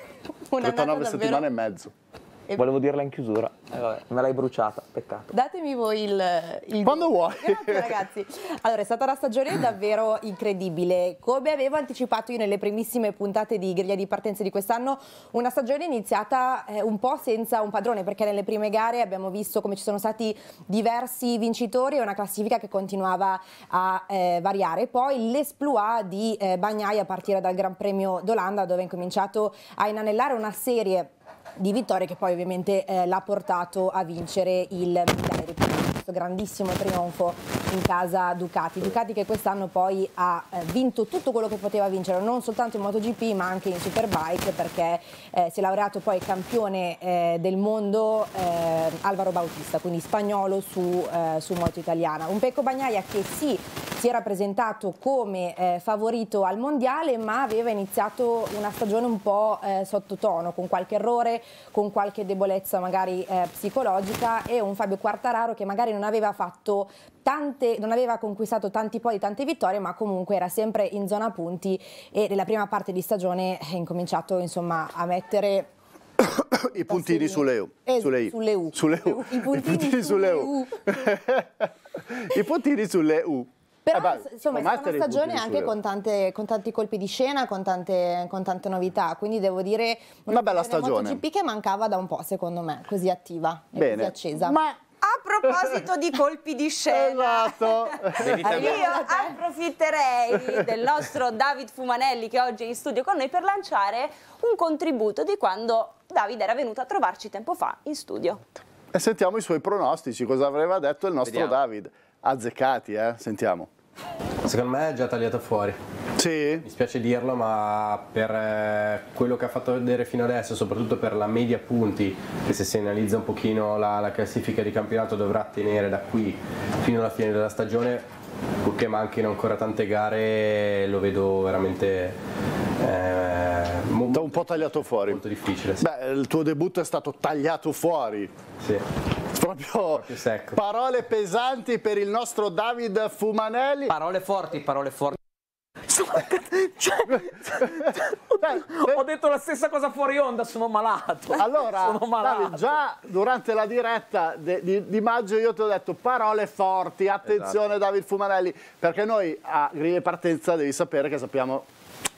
39 *laughs* settimane e mezzo. E... Volevo dirla in chiusura. Eh, vabbè, me l'hai bruciata, peccato. Datemi voi il... il... Quando vuoi. Grazie ragazzi. Allora, è stata una stagione davvero incredibile. Come avevo anticipato io nelle primissime puntate di griglia di partenza di quest'anno, una stagione iniziata eh, un po' senza un padrone, perché nelle prime gare abbiamo visto come ci sono stati diversi vincitori e una classifica che continuava a eh, variare. Poi l'esploit di eh, Bagnai a partire dal Gran Premio d'Olanda, dove ha incominciato a inanellare una serie di vittorie che poi ovviamente eh, l'ha portato a vincere il Milan, questo grandissimo trionfo in casa Ducati. Ducati che quest'anno poi ha eh, vinto tutto quello che poteva vincere, non soltanto in MotoGP ma anche in Superbike perché eh, si è laureato poi campione eh, del mondo eh, Alvaro Bautista, quindi spagnolo su, eh, su moto italiana. Un Pecco Bagnaia che sì, si era presentato come eh, favorito al mondiale ma aveva iniziato una stagione un po' sottotono, con qualche errore, con qualche debolezza magari psicologica e un Fabio Quartararo che magari non aveva fatto tante tante, non aveva conquistato tanti poli, tante vittorie, ma comunque era sempre in zona punti e nella prima parte di stagione è incominciato insomma, a mettere *coughs* i puntini sulle U. Eh, sulle, sulle U. Sulle U. I puntini sulle *laughs* U. I puntini sulle U. *laughs* Però eh insomma è stata una stagione anche con, tante, con, tanti colpi di scena, con tante, con tante novità, quindi devo dire una, una bella stagione. MotoGP che mancava da un po' secondo me, così attiva e Bene. così accesa. Ma a proposito di colpi di scena, esatto. io approfitterei del nostro David Fumanelli che oggi è in studio con noi per lanciare un contributo di quando David era venuto a trovarci tempo fa in studio. E sentiamo i suoi pronostici, cosa avrebbe detto il nostro Vediamo. David. Azzeccati, eh? Sentiamo. Secondo me è già tagliato fuori. Sì. Mi spiace dirlo, ma per eh, quello che ha fatto vedere fino adesso, soprattutto per la media punti, che se si analizza un pochino la, la classifica di campionato dovrà tenere da qui fino alla fine della stagione, purché manchino ancora tante gare lo vedo veramente eh, un po' tagliato fuori. Molto difficile. Sì. Beh, il tuo debutto è stato tagliato fuori. Sì. Proprio, Proprio secco. parole pesanti per il nostro David Fumanelli. Parole forti, parole forti. *laughs* cioè, cioè cioè, *laughs* Ho detto la stessa cosa fuori onda, sono malato. Allora, *laughs* sono malato. Davi, già durante la diretta de, di, di, maggio io ti ho detto parole forti, attenzione esatto. David Fumanelli, perché noi a griglia partenza devi sapere che sappiamo,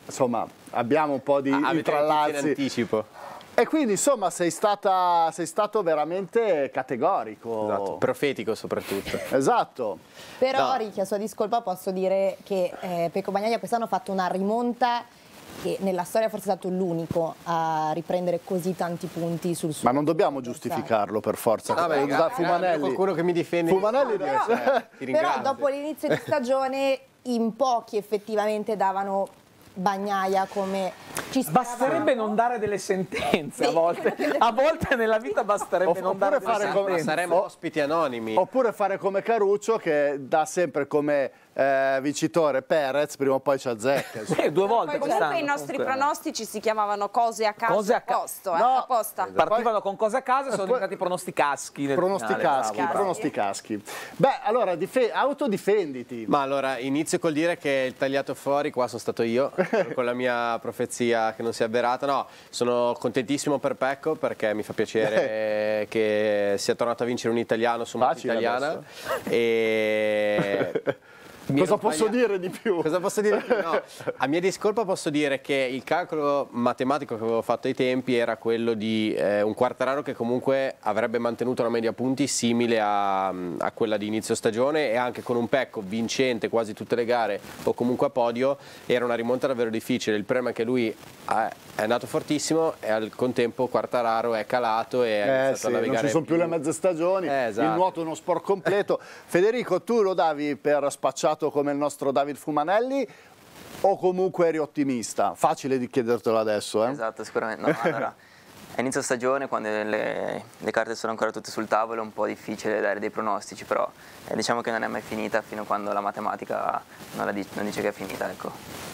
insomma, abbiamo un po' di ah, intrallazzi. in anticipo. E quindi insomma sei, stata, sei stato veramente categorico. Esatto, profetico soprattutto. *laughs* esatto. Però no. Ricchi, a sua discolpa posso dire che eh, Pecco Bagnaia quest'anno ha fatto una rimonta che nella storia forse è stato l'unico a riprendere così tanti punti sul suo. Ma non dobbiamo giustificarlo per forza. No, beh, da Fumanelli. Qualcuno che mi difende. Fumanelli però, eh, *laughs* però dopo l'inizio di stagione in pochi effettivamente davano bagnaia come ci basterebbe non dare delle sentenze a volte *laughs* a volte nella vita basterebbe non dare delle sentenze saremmo ospiti anonimi oppure fare come Caruccio che dà sempre come eh, vincitore Perez, prima o poi ci azzecca. *laughs* Eh, due volte Poi, comunque i nostri comunque. pronostici si chiamavano cose a caso cose a ca posto, eh, no, eh, Partivano con cose a caso e sono diventati pronosticaschi. Pronosticaschi, finale, pronosticaschi. Beh, allora, autodifenditi. Ma allora, inizio col dire che il tagliato fuori qua sono stato io, *laughs* con la mia profezia che non si è avverata. No, sono contentissimo per Pecco perché mi fa piacere eh. che sia tornato a vincere un italiano su un'altra un'italiana. E... *laughs* Cosa posso dire di più? Cosa posso dire No. A mia discolpa posso dire che il calcolo matematico che avevo fatto ai tempi era quello di eh, un Quartararo che comunque avrebbe mantenuto una media punti simile a, mm, a quella di inizio stagione e anche con un pecco vincente quasi tutte le gare o comunque a podio era una rimonta davvero difficile. Il problema è che lui eh, è andato fortissimo e al contempo Quartararo è calato e eh, sì, Non ci sono più, più le mezze stagioni, eh, esatto. il nuoto è uno sport completo. Federico, tu lo davi per spacciato sfigato come il nostro David Fumanelli o comunque eri ottimista? Facile di chiedertelo adesso, eh? Esatto, sicuramente. No, allora, *laughs* a inizio stagione, quando le, le, carte sono ancora tutte sul tavolo, è un po' difficile dare dei pronostici, però eh, diciamo che non è mai finita fino a quando la matematica non, la di, non dice che è finita, ecco.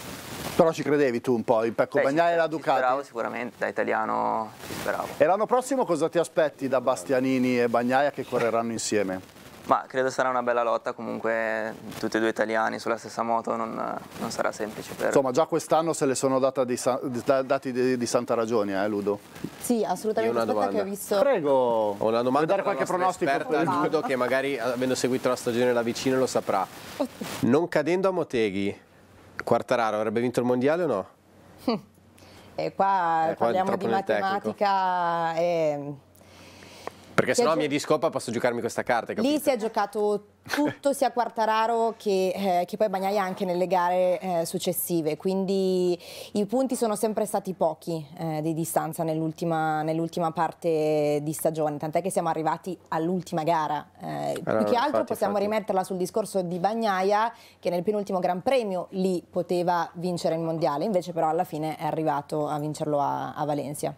Però ci credevi tu un po', il Pecco Bagnai e la Ducati? Speravo sicuramente, da italiano ci speravo. E l'anno prossimo cosa ti aspetti da Bastianini e Bagnaia che correranno insieme? Ma credo sarà una bella lotta, comunque tutti e due italiani sulla stessa moto non, non sarà semplice. Per... Insomma già quest'anno se le sono di, dati di, di, santa ragione, eh, Ludo? Sì, assolutamente, aspetta domanda. che ho visto... Prego! Ho una domanda dare qualche pronostico esperta, Ludo che magari avendo seguito la stagione da vicino lo saprà. Non cadendo a Moteghi, Quartararo avrebbe vinto il mondiale o no? *laughs* E eh, qua eh, parliamo di matematica e perché sennò no, a mia discopa posso giocarmi questa carta. Capito? Lì si è giocato tutto sia Quartararo che, eh, che poi Bagnaia anche nelle gare eh, successive. Quindi i punti sono sempre stati pochi eh, di distanza nell'ultima, nell parte di stagione. Tant'è che siamo arrivati all'ultima gara. Eh, allora, più che altro fatti, possiamo fatti. rimetterla sul discorso di Bagnaia che nel penultimo Gran Premio lì poteva vincere il mondiale. Invece però alla fine è arrivato a vincerlo a, a Valencia.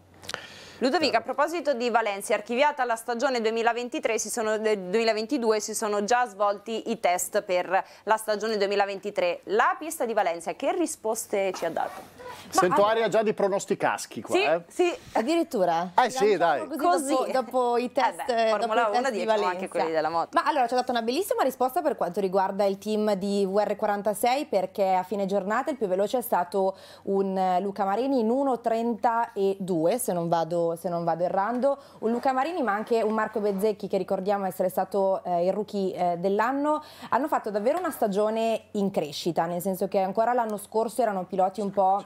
Ludovica, a proposito di Valencia, archiviata la stagione 2023, si sono, 2022, eh, si sono già svolti i test per la stagione 2023. La pista di Valencia, che risposte ci ha dato? Sento Ma, aria già di pronosticaschi qua, sì, eh? sì. addirittura. Eh sì, dai. Così, così. Dopo, dopo, i test, eh beh, Formula 1 di Valencia. anche quelli della moto. Ma allora ci ha dato una bellissima risposta per quanto riguarda il team di VR46 perché a fine giornata il più veloce è stato un eh, Luca Marini in 1.32 se non vado se non vado errando, un Luca Marini ma anche un Marco Bezzecchi che ricordiamo essere stato eh, il rookie eh, dell'anno, hanno fatto davvero una stagione in crescita, nel senso che ancora l'anno scorso erano piloti un po'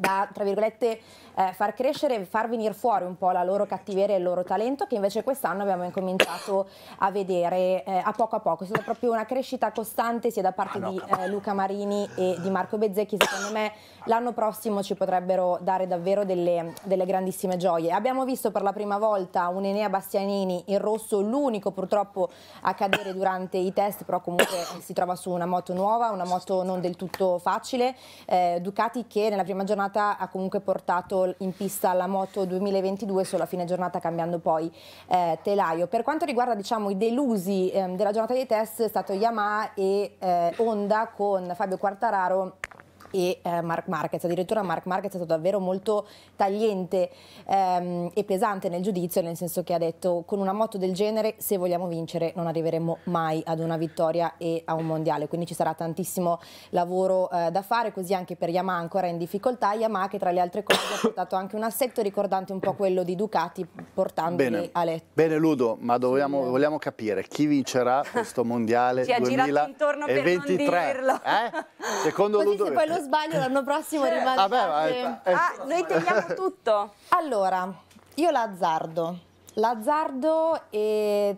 da, tra virgolette, eh, far crescere e far venire fuori un po' la loro cattiveria e il loro talento, che invece quest'anno abbiamo incominciato a vedere eh, a poco a poco. È stata proprio una crescita costante sia da parte ah, no, di eh, Luca Marini e di Marco Bezzecchi, secondo me l'anno prossimo ci potrebbero dare davvero delle, delle grandissime gioie. Abbiamo visto per la prima volta un Enea Bastianini in rosso, l'unico purtroppo a cadere durante i test, però comunque si trova su una moto nuova, una moto non del tutto facile, eh, Ducati che nella prima giornata giornata ha comunque portato in pista la moto 2022 solo a fine giornata cambiando poi eh, telaio. Per quanto riguarda diciamo, i delusi eh, della giornata dei test è stato Yamaha e eh, Honda con Fabio Quartararo e eh, Mark Marquez. Addirittura Mark Marquez è stato davvero molto tagliente ehm, e pesante nel giudizio, nel senso che ha detto con una moto del genere se vogliamo vincere non arriveremo mai ad una vittoria e a un mondiale, quindi ci sarà tantissimo lavoro eh, da fare, così anche per Yamaha ancora in difficoltà, Yamaha che tra le altre cose ha portato anche un assetto ricordante un po' quello di Ducati portandoli Bene. a letto. Bene Ludo, ma dobbiamo, sì. vogliamo capire chi vincerà questo *laughs* mondiale 2023? Eh? Secondo così Ludo... Se poi lo sbaglio l'anno prossimo cioè, rimane... Vabbè, vai, vai. Ah, noi teniamo tutto. Allora, io l'azzardo. L'azzardo e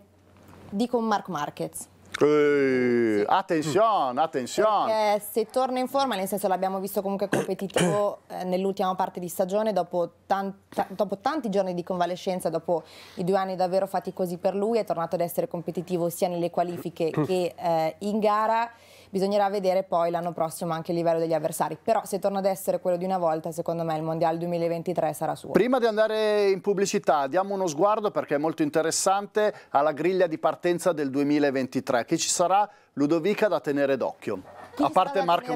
dico Mark Marquez. Ehi, attenzione, attenzione. Perché se torna in forma, nel senso l'abbiamo visto comunque competitivo *clears throat* eh, nell'ultima parte di stagione, dopo, tanta, dopo, tanti giorni di convalescenza, dopo i due anni davvero faticosi per lui, è tornato ad essere competitivo sia nelle qualifiche *clears throat* che eh, in gara. Bisognerà vedere poi l'anno prossimo anche il livello degli avversari, però se torna ad essere quello di una volta, secondo me il Mondiale 2023 sarà suo. Prima di andare in pubblicità, diamo uno sguardo perché è molto interessante alla griglia di partenza del 2023 che ci sarà Ludovica da tenere d'occhio. A parte, Mark,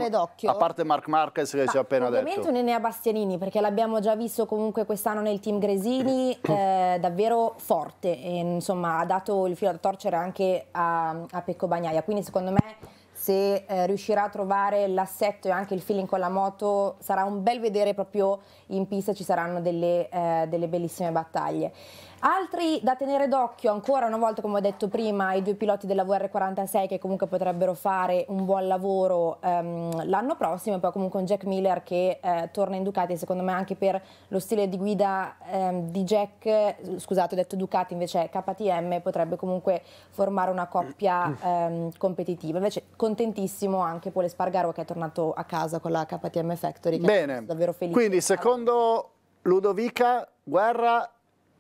a parte, Mark, Marquez che ci ha appena detto. Ovviamente un Enea Bastianini perché l'abbiamo già visto comunque quest'anno nel team Gresini *clears throat* eh, davvero forte e, insomma ha dato il filo da torcere anche a, a Pecco Bagnaia quindi secondo me se eh, riuscirà a trovare l'assetto e anche il feeling con la moto sarà un bel vedere proprio in pista ci saranno delle, eh, delle bellissime battaglie. Altri da tenere d'occhio ancora una volta, come ho detto prima, i due piloti della VR46 che comunque potrebbero fare un buon lavoro ehm, l'anno prossimo e poi comunque un Jack Miller che eh, torna in Ducati secondo me anche per lo stile di guida ehm, di Jack, scusate ho detto Ducati invece KTM potrebbe comunque formare una coppia *clears throat* ehm, competitiva. Invece contentissimo anche Pole Spargaro che è tornato a casa con la KTM Factory. Bene, davvero felice. Quindi secondo Ludovica Guerra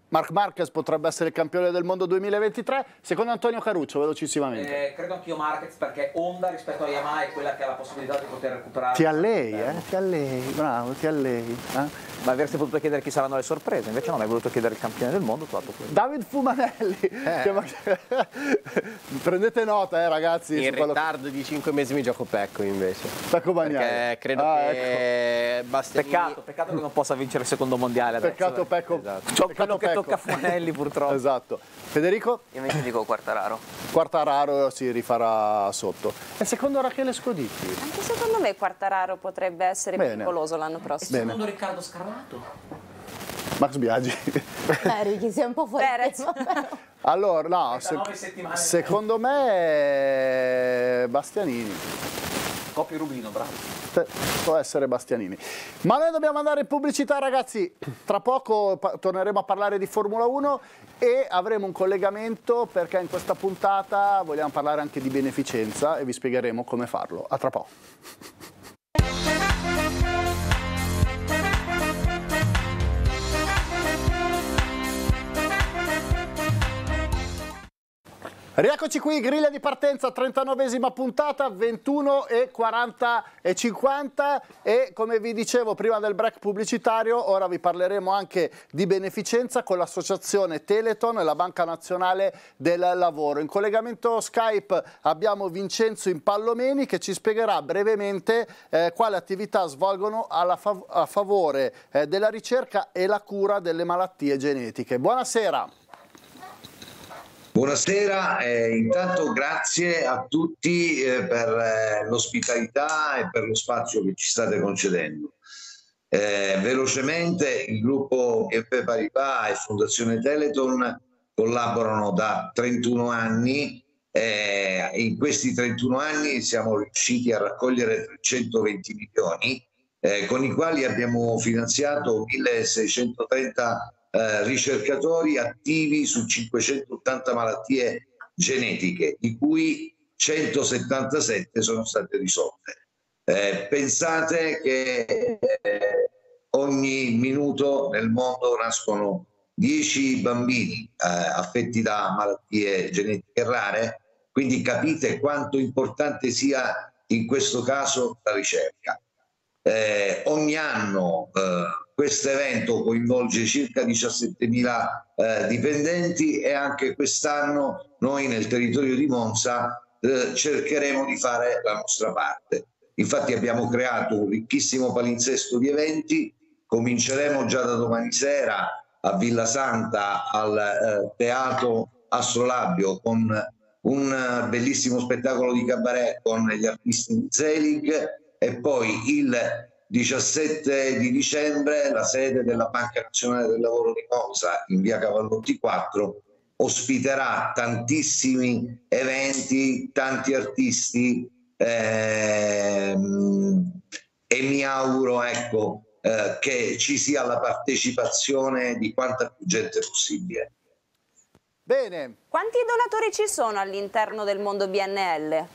Marc Marquez potrebbe essere il campione del mondo 2023, secondo Antonio Caruccio, velocissimamente. Eh, credo anch'io Marquez perché Honda rispetto a Yamaha è quella che ha la possibilità di poter recuperare. Ti allei, eh? eh? Ti allei, bravo, ti allei. Eh? Ma avresti potuto chiedere chi saranno le sorprese, invece non hai voluto chiedere il campione del mondo, tu David Fumanelli. Eh. *laughs* Prendete nota, eh, ragazzi. In ritardo quello... di 5 mesi mi gioco Pecco invece. Pecco Bagnani. Perché credo ah, che ecco. Bastianini... Peccato, peccato che non possa vincere il secondo mondiale adesso. Peccato eh. Pecco. Esatto. Cioè, peccato Pecco ecco. tocca a Fonelli *laughs* purtroppo. esatto. Federico? Io invece dico Quartararo. Quartararo si rifarà sotto. E secondo Rachele Scoditti? Anche secondo me Quartararo potrebbe essere pericoloso l'anno prossimo. Bene. Secondo Riccardo Scarlato? Max Biaggi. Eh, Ricky, sei un po' fuori. Perez. *laughs* Allora, no, sec secondo me eh, Bastianini. Scoppio Rubino, bravo. Può essere Bastianini. Ma noi dobbiamo andare in pubblicità, ragazzi. Tra poco torneremo a parlare di Formula 1 e avremo un collegamento perché in questa puntata vogliamo parlare anche di beneficenza e vi spiegheremo come farlo. A tra poco. Rieccoci qui, griglia di partenza, 39esima puntata, 21 e 40 e 50 e come vi dicevo prima del break pubblicitario, ora vi parleremo anche di beneficenza con l'associazione Teleton e la Banca Nazionale del Lavoro. In collegamento Skype abbiamo Vincenzo Impallomeni che ci spiegherà brevemente eh, quale attività svolgono fav a favore eh, della ricerca e la cura delle malattie genetiche. Buonasera. Buonasera, eh, intanto grazie a tutti eh, per eh, l'ospitalità e per lo spazio che ci state concedendo. Eh, velocemente il gruppo EP Paribas e Fondazione Teleton collaborano da 31 anni e eh, in questi 31 anni siamo riusciti a raccogliere 320 milioni eh, con i quali abbiamo finanziato 1630 eh, ricercatori attivi su 580 malattie genetiche, di cui 177 sono state risolte. Eh, pensate che eh, ogni minuto nel mondo nascono 10 bambini eh, affetti da malattie genetiche rare, quindi capite quanto importante sia in questo caso la ricerca. Eh, ogni anno eh, questo evento coinvolge circa 17.000 eh, dipendenti e anche quest'anno noi nel territorio di Monza eh, cercheremo di fare la nostra parte. Infatti abbiamo creato un ricchissimo palinsesto di eventi, cominceremo già da domani sera a Villa Santa al eh, Teatro Astrolabio con un eh, bellissimo spettacolo di cabaret con gli artisti di Zelig e poi il 17 di dicembre la sede della Banca Nazionale del Lavoro di Monza in via Cavallotti 4 ospiterà tantissimi eventi, tanti artisti ehm, e mi auguro ecco, eh, che ci sia la partecipazione di quanta più gente possibile. Bene. Quanti donatori ci sono all'interno del mondo BNL?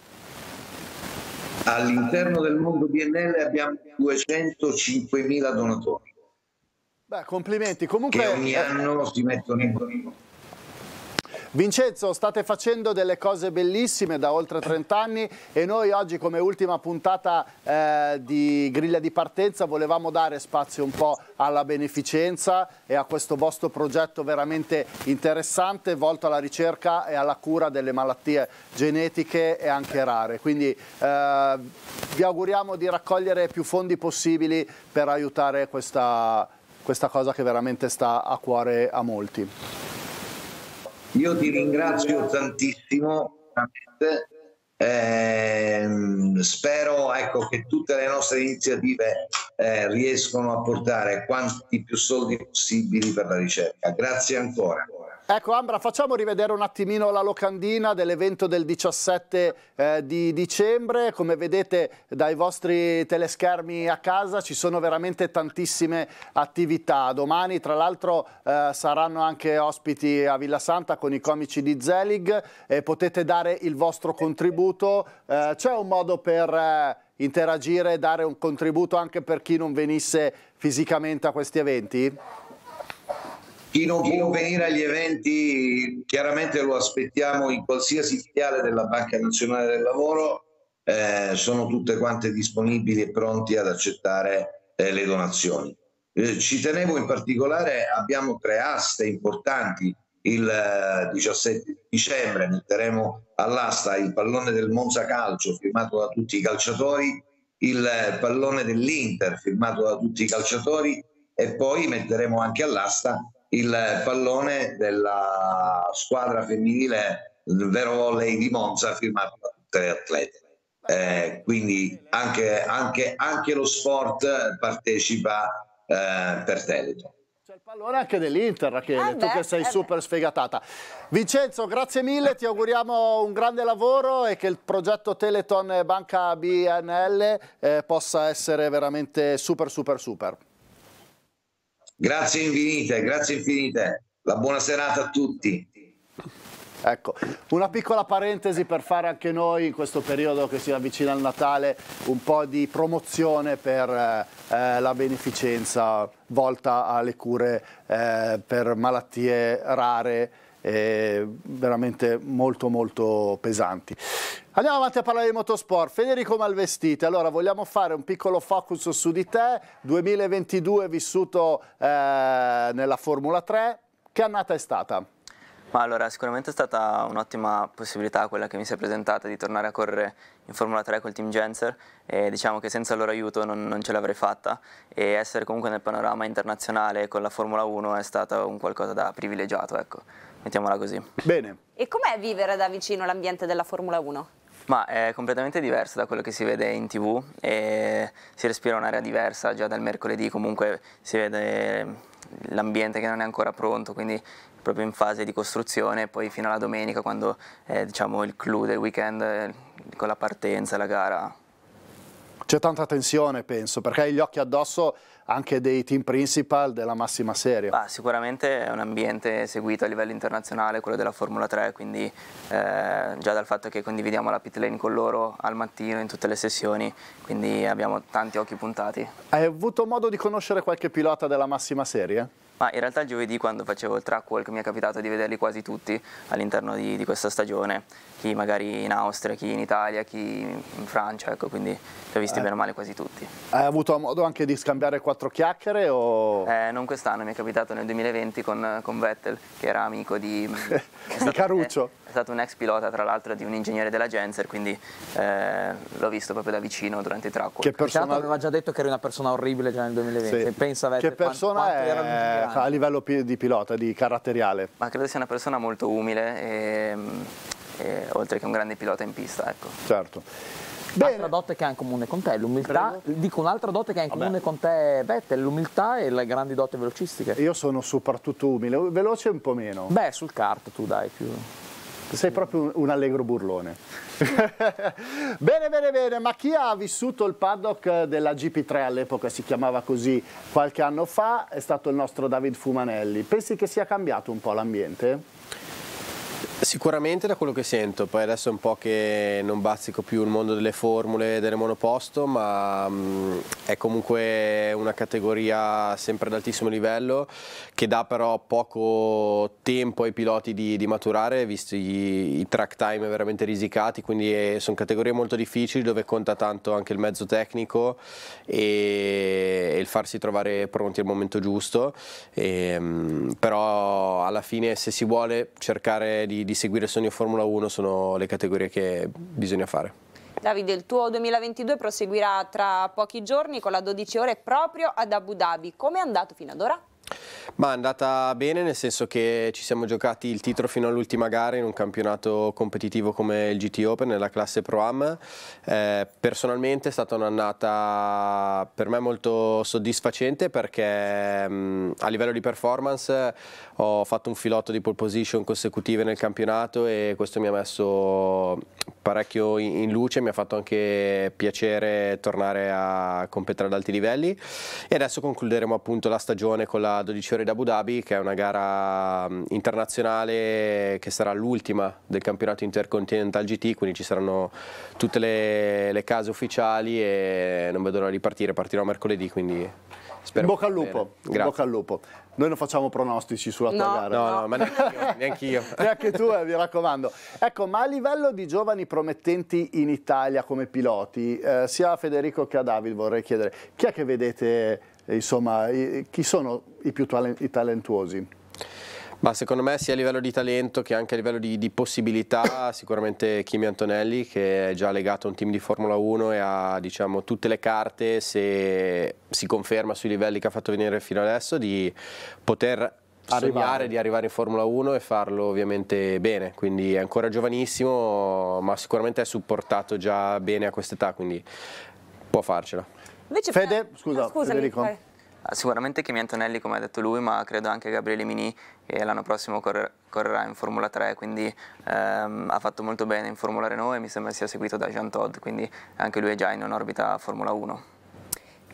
All'interno del mondo BNL abbiamo 205.000 donatori. Beh, complimenti. Comunque... Che ogni eh, anno si mettono in... Vincenzo, state facendo delle cose bellissime da oltre 30 anni e noi oggi come ultima puntata eh, di griglia di partenza volevamo dare spazio un po' alla beneficenza e a questo vostro progetto veramente interessante volto alla ricerca e alla cura delle malattie genetiche e anche rare. Quindi eh, vi auguriamo di raccogliere più fondi possibili per aiutare questa, questa cosa che veramente sta a cuore a molti. Io ti ringrazio tantissimo, eh, spero ecco, che tutte le nostre iniziative eh, riescono a portare quanti più soldi possibili per la ricerca. Grazie ancora. Ecco Ambra, facciamo rivedere un attimino la locandina dell'evento del 17 eh, di dicembre. Come vedete dai vostri teleschermi a casa ci sono veramente tantissime attività. Domani tra l'altro eh, saranno anche ospiti a Villa Santa con i comici di Zelig e potete dare il vostro contributo. Eh, C'è un modo per eh, interagire e dare un contributo anche per chi non venisse fisicamente a questi eventi? Chi non può venire agli eventi chiaramente lo aspettiamo in qualsiasi filiale della Banca Nazionale del Lavoro, eh, sono tutte quante disponibili e pronti ad accettare eh, le donazioni. Eh, ci tenevo in particolare, abbiamo tre aste importanti. Il 17 eh, dicembre metteremo all'asta il pallone del Monza Calcio firmato da tutti i calciatori, il eh, pallone dell'Inter firmato da tutti i calciatori e poi metteremo anche all'asta il pallone della squadra femminile il Vero Volley di Monza firmato da tutte le atlete. Eh, quindi anche, anche, anche, lo sport partecipa eh, per Teleton. C'è il pallone anche dell'Inter, Rachele, ah, eh beh, tu che sei super sfegatata. Vincenzo, grazie mille, ti auguriamo un grande lavoro e che il progetto Teleton Banca BNL eh, possa essere veramente super, super, super. Grazie infinite, grazie infinite. La buona serata a tutti. Ecco, una piccola parentesi per fare anche noi in questo periodo che si avvicina al Natale un po' di promozione per eh, eh, la beneficenza volta alle cure eh, per malattie rare e veramente molto molto pesanti. Andiamo avanti a parlare di motorsport. Federico Malvestite, allora vogliamo fare un piccolo focus su di te. 2022 vissuto eh, nella Formula 3, che annata è stata? Ma allora, sicuramente è stata un'ottima possibilità quella che mi si è presentata di tornare a correre in Formula 3 col team Genser e diciamo che senza il loro aiuto non, non ce l'avrei fatta e essere comunque nel panorama internazionale con la Formula 1 è stato un qualcosa da privilegiato, ecco, mettiamola così. Bene. E com'è vivere da vicino l'ambiente della Formula 1? Ma è completamente diverso da quello che si vede in tv e si respira un'area diversa, già dal mercoledì comunque si vede l'ambiente che non è ancora pronto, quindi proprio in fase di costruzione, poi fino alla domenica quando è eh, diciamo, il clou del weekend eh, con la partenza, la gara c'è tanta tensione, penso, perché hai gli occhi addosso anche dei team principal della massima serie. Bah, sicuramente è un ambiente seguito a livello internazionale, quello della Formula 3, quindi eh, già dal fatto che condividiamo la pit lane con loro al mattino in tutte le sessioni, quindi abbiamo tanti occhi puntati. Hai avuto modo di conoscere qualche pilota della massima serie? ma in realtà il giovedì quando facevo il track walk mi è capitato di vederli quasi tutti all'interno di, di, questa stagione, chi magari in Austria, chi in Italia, chi in Francia, ecco, quindi li ho visti eh. bene o male quasi tutti. Hai avuto modo anche di scambiare quattro chiacchiere o... Eh, non quest'anno, mi è capitato nel 2020 con, con Vettel, che era amico di... di *laughs* Caruccio. Eh, è stato un ex pilota tra l'altro di un ingegnere della Genser, quindi eh, l'ho visto proprio da vicino durante i tracco. Che persona... Tanto aveva già detto che eri una persona orribile già nel 2020, sì. Cioè, pensa avete, Che persona quanto, quanto è eh, a livello di pilota, di caratteriale? Ma credo sia una persona molto umile, e, ehm, e, oltre che un grande pilota in pista. Ecco. Certo. Bene. dote che ha in comune con te, l'umiltà, dico un'altra dote che ha in comune Vabbè. con te Vettel, l'umiltà e le grandi dote velocistiche. Io sono soprattutto umile, veloce un po' meno. Beh, sul kart tu dai più. Sei proprio un, allegro burlone. *laughs* bene, bene, bene, ma chi ha vissuto il paddock della GP3 all'epoca, si chiamava così qualche anno fa, è stato il nostro David Fumanelli. Pensi che sia cambiato un po' l'ambiente? Sicuramente da quello che sento, poi adesso è un po' che non bazzico più il mondo delle formule, delle monoposto, ma mm, è comunque una categoria sempre ad altissimo livello che dà però poco tempo ai piloti di, di maturare, visto i, i track time veramente risicati, quindi eh, sono categorie molto difficili dove conta tanto anche il mezzo tecnico e, e il farsi trovare pronti al momento giusto, e, ehm, però alla fine se si vuole cercare di, di di seguire Sogno Formula 1 sono le categorie che bisogna fare. Davide, il tuo 2022 proseguirà tra pochi giorni con la 12 ore proprio ad Abu Dhabi. Come è andato fino ad ora? Ma è andata bene nel senso che ci siamo giocati il titolo fino all'ultima gara in un campionato competitivo come il GT Open nella classe Pro Am. Eh, personalmente è stata un'annata per me molto soddisfacente perché mh, mm, a livello di performance ho fatto un filotto di pole position consecutive nel campionato e questo mi ha messo parecchio in, in luce, mi ha fatto anche piacere tornare a competere ad alti livelli e adesso concluderemo appunto la stagione con la 12 ore Torre Abu Dhabi, che è una gara mm, internazionale che sarà l'ultima del campionato intercontinental GT, quindi ci saranno tutte le, le case ufficiali e non vedo l'ora di partire, partirò mercoledì, quindi spero. In bocca al lupo, bocca al lupo. Noi non facciamo pronostici sulla no, tua gara. No, no, ma *laughs* neanche io. neanche tu, eh, mi raccomando. Ecco, ma a livello di giovani promettenti in Italia come piloti, eh, sia a Federico che a David vorrei chiedere, chi è che vedete insomma, chi sono i più talentuosi? Ma secondo me sia a livello di talento che anche a livello di, di, possibilità, *coughs* sicuramente Kimi Antonelli che è già legato a un team di Formula 1 e ha diciamo, tutte le carte, se si conferma sui livelli che ha fatto venire fino adesso, di poter arrivare. di arrivare in Formula 1 e farlo ovviamente bene, quindi è ancora giovanissimo ma sicuramente è supportato già bene a quest'età, quindi può farcela. Invece Fede, per... scusa, ah, scusami, Federico. Vai. Ah, sicuramente Chimi Antonelli, come ha detto lui, ma credo anche Gabriele Mini, che l'anno prossimo correr correrà in Formula 3, quindi ehm, ha fatto molto bene in Formula Renault e mi sembra sia seguito da Jean Todd, quindi anche lui è già in un'orbita Formula 1.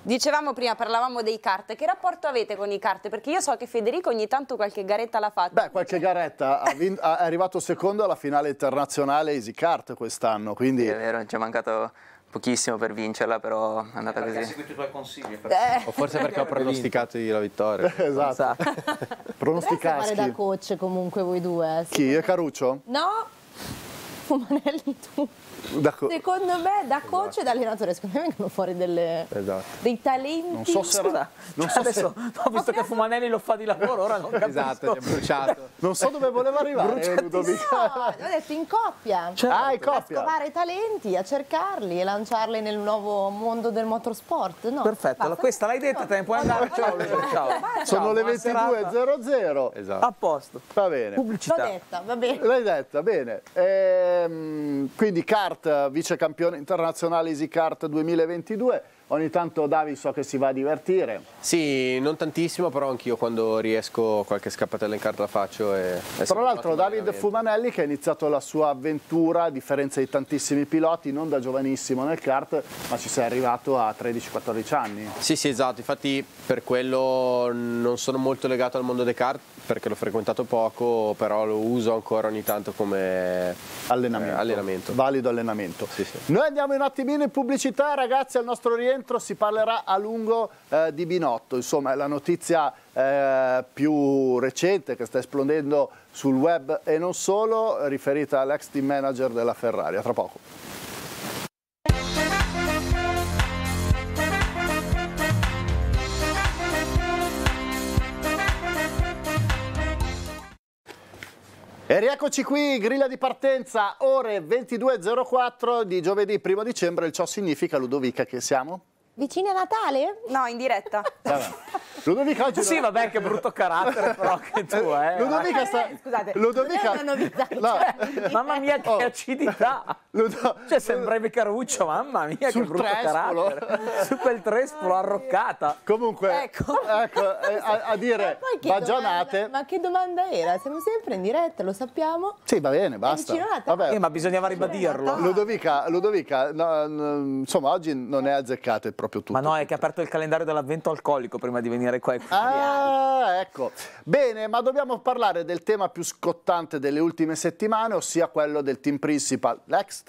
Dicevamo prima, parlavamo dei kart, che rapporto avete con i kart? Perché io so che Federico ogni tanto qualche garetta l'ha fatta. Beh, qualche garetta, è arrivato secondo alla finale internazionale Easy Kart quest'anno, quindi... È vero, ci è mancato pochissimo per vincerla, però è andata eh, così. Hai seguito i tuoi consigli. Per... Eh. O forse perché ho pronosticato io la vittoria. *laughs* esatto. *laughs* Pronosticaschi. fare da coach comunque voi due. Eh, Chi? Io e Caruccio? No, *laughs* Fumanelli tu da secondo me da esatto. coach esatto. e da allenatore secondo me vengono fuori delle, esatto. dei talenti non so se Scusa, non so cioè, adesso se... *laughs* no, visto che Fumanelli lo fa di lavoro ora non capisco esatto ti è bruciato *laughs* non so dove voleva arrivare eh, no *laughs* l'ho detto in coppia certo. ah in coppia a scovare i talenti a cercarli e lanciarli nel nuovo mondo del motorsport no, perfetto allora, questa l'hai detta te ne puoi andare ciao, ciao. ciao. sono le 22.00 esatto. a posto va bene pubblicità l'ho detta va bene l'hai detta bene ehm, quindi carta Kart, eh, vice campione internazionale Easy Kart 2022. Ogni tanto Davi so che si va a divertire. Sì, non tantissimo, però anch'io quando riesco qualche scappatella in carta la faccio. E Tra l'altro David Fumanelli che ha iniziato la sua avventura, a differenza di tantissimi piloti, non da giovanissimo nel kart, ma ci sei arrivato a 13-14 anni. Sì, sì, esatto, infatti per quello non sono molto legato al mondo dei kart perché l'ho frequentato poco, però lo uso ancora ogni tanto come allenamento. Eh, allenamento. Valido allenamento. Sì, sì. Noi andiamo un attimino in pubblicità, ragazzi, al nostro rientro centro si parlerà a lungo eh, di Binotto, insomma è la notizia eh, più recente che sta esplodendo sul web e non solo, riferita all'ex team manager della Ferrari. A tra poco. Rieccoci qui, grilla di partenza, ore 22.04 di giovedì 1 dicembre. ciò significa, Ludovica, che siamo? Vicini a Natale? No, in diretta. Vabbè. Ludovica oggi eh Sì, non... vabbè, che brutto carattere però *laughs* che tu, eh. Ludovica sta... Eh, scusate, Ludovica... è una novità. *laughs* No. Cioè, mamma mia, che oh. acidità. Ludo... Cioè, sembravi Caruccio, mamma mia, Sul che brutto trespolo. carattere. Su quel trespolo oh, arroccata. Comunque, ecco, ecco eh, a, a, dire bagionate... ma che domanda era? Siamo sempre in diretta, lo sappiamo. Sì, va bene, basta. Vabbè. Eh, ma bisognava ribadirlo. Ludovica, Ludovica no, no, insomma, oggi non è azzeccato è proprio tutto. Ma no, è che ha aperto il calendario dell'avvento alcolico prima di venire stare qua. Ah, ecco. Bene, ma dobbiamo parlare del tema più scottante delle ultime settimane, ossia quello del team principal, l'ex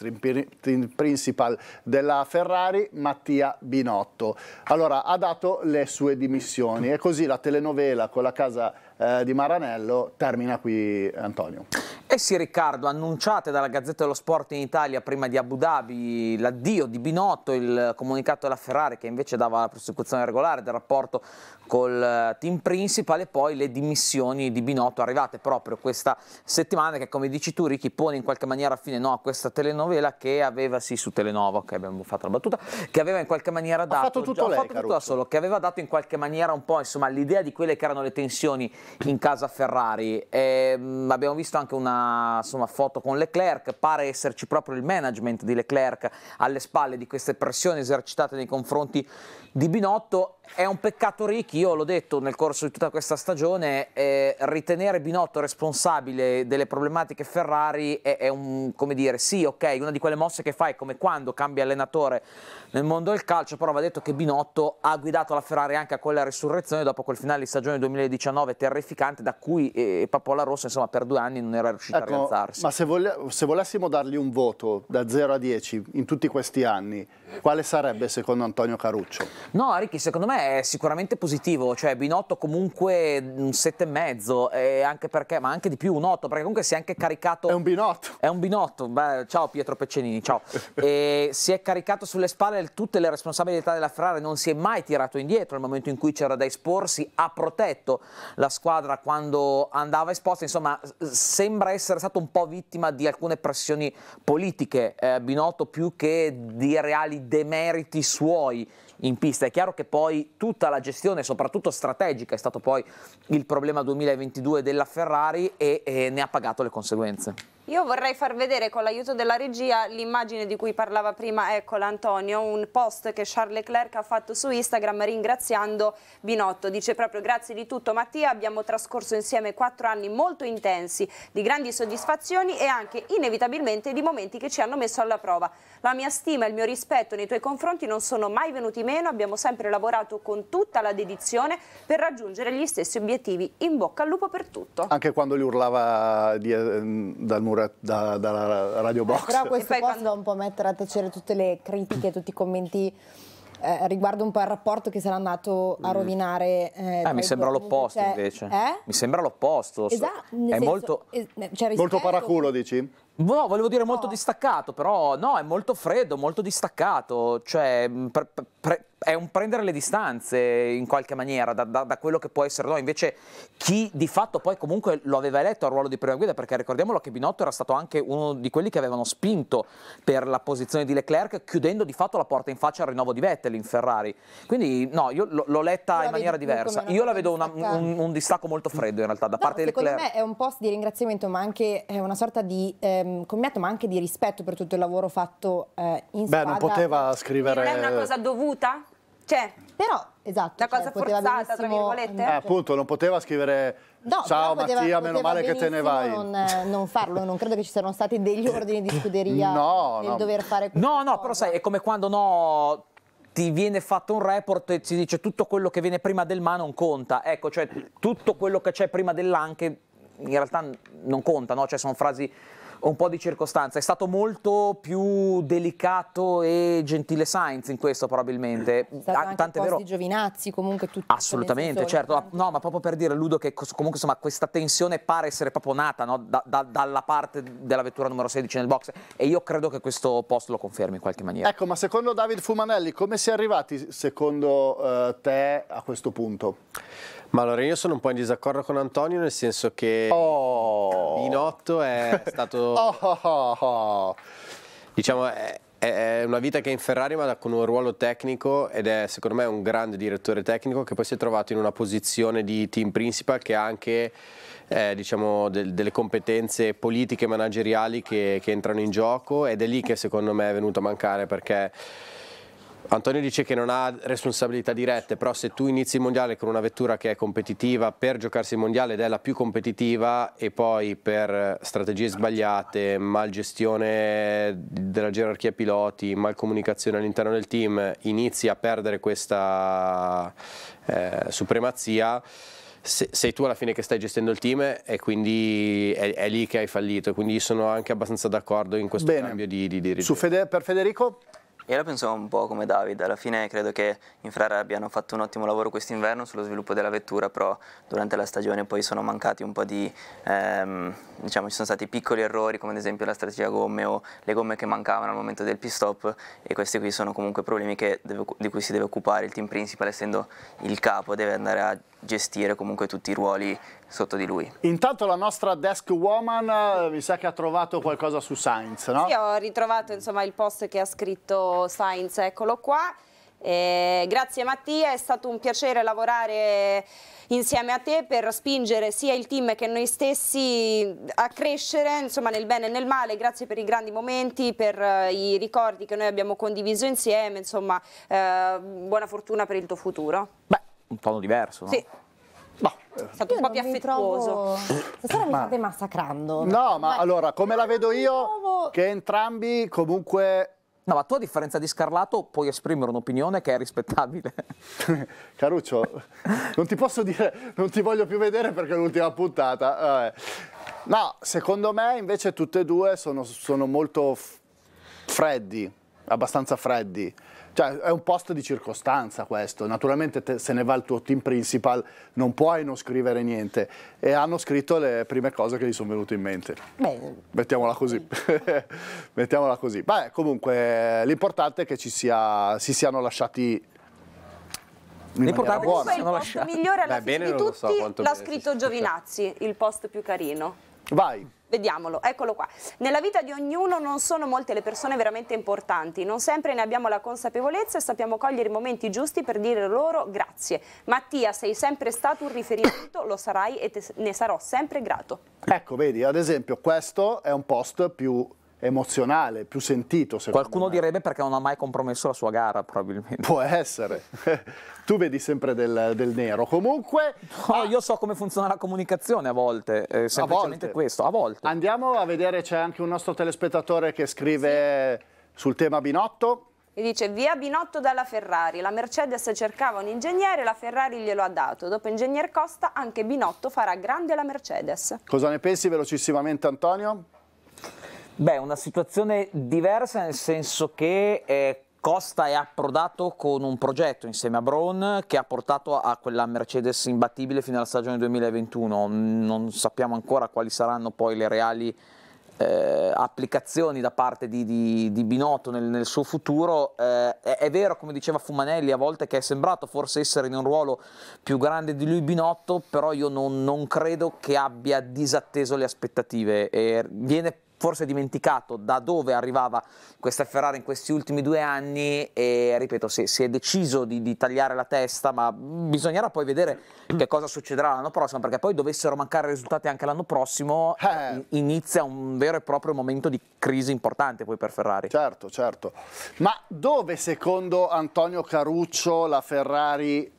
team principal della Ferrari, Mattia Binotto. Allora, ha dato le sue dimissioni e così la telenovela con la casa eh, di Maranello termina qui, Antonio. Eh sì Riccardo, annunciate dalla Gazzetta dello Sport in Italia prima di Abu Dhabi l'addio di Binotto, il comunicato della Ferrari che invece dava la prosecuzione regolare del rapporto col eh, team principal e poi le dimissioni di Binotto arrivate proprio questa settimana che come dici tu Ricky pone in qualche maniera fine no a questa telenovela che aveva sì su Telenova che abbiamo fatto la battuta che aveva in qualche maniera dato ha fatto tutto, già, lei, fatto tutto da solo che aveva dato in qualche maniera un po' insomma l'idea di quelle che erano le tensioni in casa Ferrari e, ehm, mh, abbiamo visto anche una insomma, foto con Leclerc pare esserci proprio il management di Leclerc alle spalle di queste pressioni esercitate nei confronti di Binotto è un peccato Ricchi, io l'ho detto nel corso di tutta questa stagione, eh, ritenere Binotto responsabile delle problematiche Ferrari è, è, un, come dire, sì, ok, una di quelle mosse che fai come quando cambi allenatore nel mondo del calcio, però va detto che Binotto ha guidato la Ferrari anche a quella risurrezione dopo quel finale di stagione 2019 terrificante da cui eh, Papola Rossa insomma, per due anni non era riuscita ecco, a rialzarsi. Ma se, vole se volessimo dargli un voto da 0 a 10 in tutti questi anni, quale sarebbe secondo Antonio Caruccio? No, Ricky, secondo me è sicuramente positivo, cioè Binotto comunque un 7,5, anche perché, ma anche di più un 8, perché comunque si è anche caricato... È un Binotto. È un Binotto, Beh, ciao Pietro Peccenini, ciao. *laughs* e si è caricato sulle spalle tutte le responsabilità della Ferrari, non si è mai tirato indietro nel momento in cui c'era da esporsi, ha protetto la squadra quando andava esposta, insomma sembra essere stato un po' vittima di alcune pressioni politiche, eh, Binotto più che di reali demeriti suoi in pista. È chiaro che poi tutta la gestione, soprattutto strategica, è stato poi il problema 2022 della Ferrari e, e ne ha pagato le conseguenze. Io vorrei far vedere con l'aiuto della regia l'immagine di cui parlava prima, eccola Antonio, un post che Charles Leclerc ha fatto su Instagram ringraziando Binotto. Dice proprio grazie di tutto Mattia, abbiamo trascorso insieme quattro anni molto intensi, di grandi soddisfazioni e anche inevitabilmente di momenti che ci hanno messo alla prova. La mia stima e il mio rispetto nei tuoi confronti non sono mai venuti meno, abbiamo sempre lavorato con tutta la dedizione per raggiungere gli stessi obiettivi. In bocca al lupo per tutto. Anche quando gli urlava di, eh, dal muro dalla da, radio box. però questo poi quando... un po' mettere a tacere tutte le critiche, tutti i commenti eh, riguardo un po' il rapporto che sarà andato a mm. rovinare. Eh, ah, mi sembra l'opposto cioè... invece. Eh? Mi sembra l'opposto. Esatto, è senso, molto... Es cioè, molto paraculo, dici? No, volevo dire molto distaccato, però no, è molto freddo, molto distaccato. Cioè, per, per, è un prendere le distanze in qualche maniera da, da, da quello che può essere no Invece chi di fatto poi comunque lo aveva eletto al ruolo di prima guida, perché ricordiamolo che Binotto era stato anche uno di quelli che avevano spinto per la posizione di Leclerc, chiudendo di fatto la porta in faccia al rinnovo di Vettel in Ferrari. Quindi no, io l'ho letta in maniera diversa. Io la vedo una, un, un, distacco molto freddo in realtà da no, parte di Leclerc. Secondo me è un post di ringraziamento, ma anche eh, una sorta di ehm, commento, ma anche di rispetto per tutto il lavoro fatto eh, in Beh, spada. Beh, non poteva scrivere... Non è una cosa dovuta voluta? Cioè, però, esatto. La cioè, cosa forzata, tra virgolette. Eh, appunto, non poteva scrivere No, Ciao poteva, Mattia, meno male che te ne vai. Non, eh, non, farlo, non credo che ci siano stati degli *laughs* ordini di scuderia no, nel no. dover fare questo. No, no, cosa. però sai, è come quando no, ti viene fatto un report e si dice tutto quello che viene prima del ma non conta. Ecco, cioè tutto quello che c'è prima dell'anche in realtà non conta, no? Cioè sono frasi un po' di circostanza. È stato molto più delicato e gentile Sainz in questo probabilmente. Stato ah, Tant'è vero... di Giovinazzi comunque tutti. Assolutamente, certo. Eh. Ah, no, ma proprio per dire Ludo che comunque insomma questa tensione pare essere proprio nata no? da, da, dalla parte della vettura numero 16 nel box e io credo che questo post lo confermi in qualche maniera. Ecco, ma secondo David Fumanelli come si è arrivati secondo eh, te a questo punto? Ma allora io sono un po' in disaccordo con Antonio nel senso che oh. Binotto è stato Oh, oh, oh, diciamo, è, è una vita che è in Ferrari ma con un ruolo tecnico ed è secondo me un grande direttore tecnico che poi si è trovato in una posizione di team principal che ha anche eh, diciamo, del, delle competenze politiche e manageriali che, che entrano in gioco ed è lì che secondo me è venuto a mancare perché Antonio dice che non ha responsabilità dirette, però se tu inizi il mondiale con una vettura che è competitiva per giocarsi il mondiale ed è la più competitiva e poi per strategie sbagliate, mal gestione della gerarchia piloti, mal comunicazione all'interno del team, inizi a perdere questa eh, supremazia, sei tu alla fine che stai gestendo il team e quindi è, è lì che hai fallito. Quindi sono anche abbastanza d'accordo in questo Bene. cambio di, di dirigente. Fede, per Federico? Io la penso un po' come David, alla fine credo che in Infrare abbiano fatto un ottimo lavoro quest'inverno sullo sviluppo della vettura, però durante la stagione poi sono mancati un po' di, ehm, diciamo ci sono stati piccoli errori come ad esempio la strategia gomme o le gomme che mancavano al momento del pit stop e questi qui sono comunque problemi deve, di cui si deve occupare il team principal essendo il capo, deve andare a gestire comunque tutti i ruoli sotto di lui. Intanto la nostra desk woman eh, mi sa che ha trovato qualcosa su Sainz, no? Sì, ho ritrovato insomma, il post che ha scritto Sainz, eccolo qua. Eh, grazie Mattia, è stato un piacere lavorare insieme a te per spingere sia il team che noi stessi a crescere insomma, nel bene e nel male, grazie per i grandi momenti, per eh, i ricordi che noi abbiamo condiviso insieme, insomma eh, buona fortuna per il tuo futuro. Beh un tono diverso, no? Sì. No. È stato un po' più affettuoso. Stasera mi state massacrando. No, ma, ma allora, come la vedo io, che entrambi comunque No, ma tu a differenza di Scarlato puoi esprimere un'opinione che è rispettabile. *laughs* Caruccio, non ti posso dire, non ti voglio più vedere perché è l'ultima puntata. No, secondo me invece tutte e due sono, sono molto freddi abbastanza freddi. Cioè, è un posto di circostanza questo. Naturalmente te, se ne va il tuo team principal, non puoi non scrivere niente. E hanno scritto le prime cose che gli sono venute in mente. Beh. Mettiamola così. *laughs* Mettiamola così. Beh, comunque l'importante è che ci sia, si siano lasciati L'importante è che siano lasciati. Il migliore alla Beh, fine di tutti so l'ha scritto Giovinazzi, il post più carino. Vai. Vediamolo, eccolo qua. Nella vita di ognuno non sono molte le persone veramente importanti, non sempre ne abbiamo la consapevolezza e sappiamo cogliere i momenti giusti per dire loro grazie. Mattia, sei sempre stato un riferimento, lo sarai e te, ne sarò sempre grato. Ecco, vedi, ad esempio questo è un post più emozionale, più sentito. Qualcuno me. direbbe perché non ha mai compromesso la sua gara, probabilmente. Può essere. *laughs* tu vedi sempre del, del nero. Comunque... No, ah, io so come funziona la comunicazione a volte, eh, semplicemente a volte. questo, a volte. Andiamo a vedere, c'è anche un nostro telespettatore che scrive sì. sul tema Binotto. E dice via Binotto dalla Ferrari, la Mercedes cercava un ingegnere, la Ferrari glielo ha dato. Dopo ingegner Costa anche Binotto farà grande la Mercedes. Cosa ne pensi velocissimamente Antonio? Beh, una situazione diversa nel senso che eh, Costa è approdato con un progetto insieme a Brown che ha portato a quella Mercedes imbattibile fino alla stagione 2021. Non sappiamo ancora quali saranno poi le reali eh, applicazioni da parte di, di, di Binotto nel, nel, suo futuro. Eh, è, è, vero, come diceva Fumanelli, a volte che è sembrato forse essere in un ruolo più grande di lui Binotto, però io non, non credo che abbia disatteso le aspettative. E viene forse dimenticato da dove arrivava questa Ferrari in questi ultimi due anni e ripeto si, si è deciso di, di, tagliare la testa ma bisognerà poi vedere che cosa succederà l'anno prossimo perché poi dovessero mancare risultati anche l'anno prossimo eh. inizia un vero e proprio momento di crisi importante poi per Ferrari certo certo ma dove secondo Antonio Caruccio la Ferrari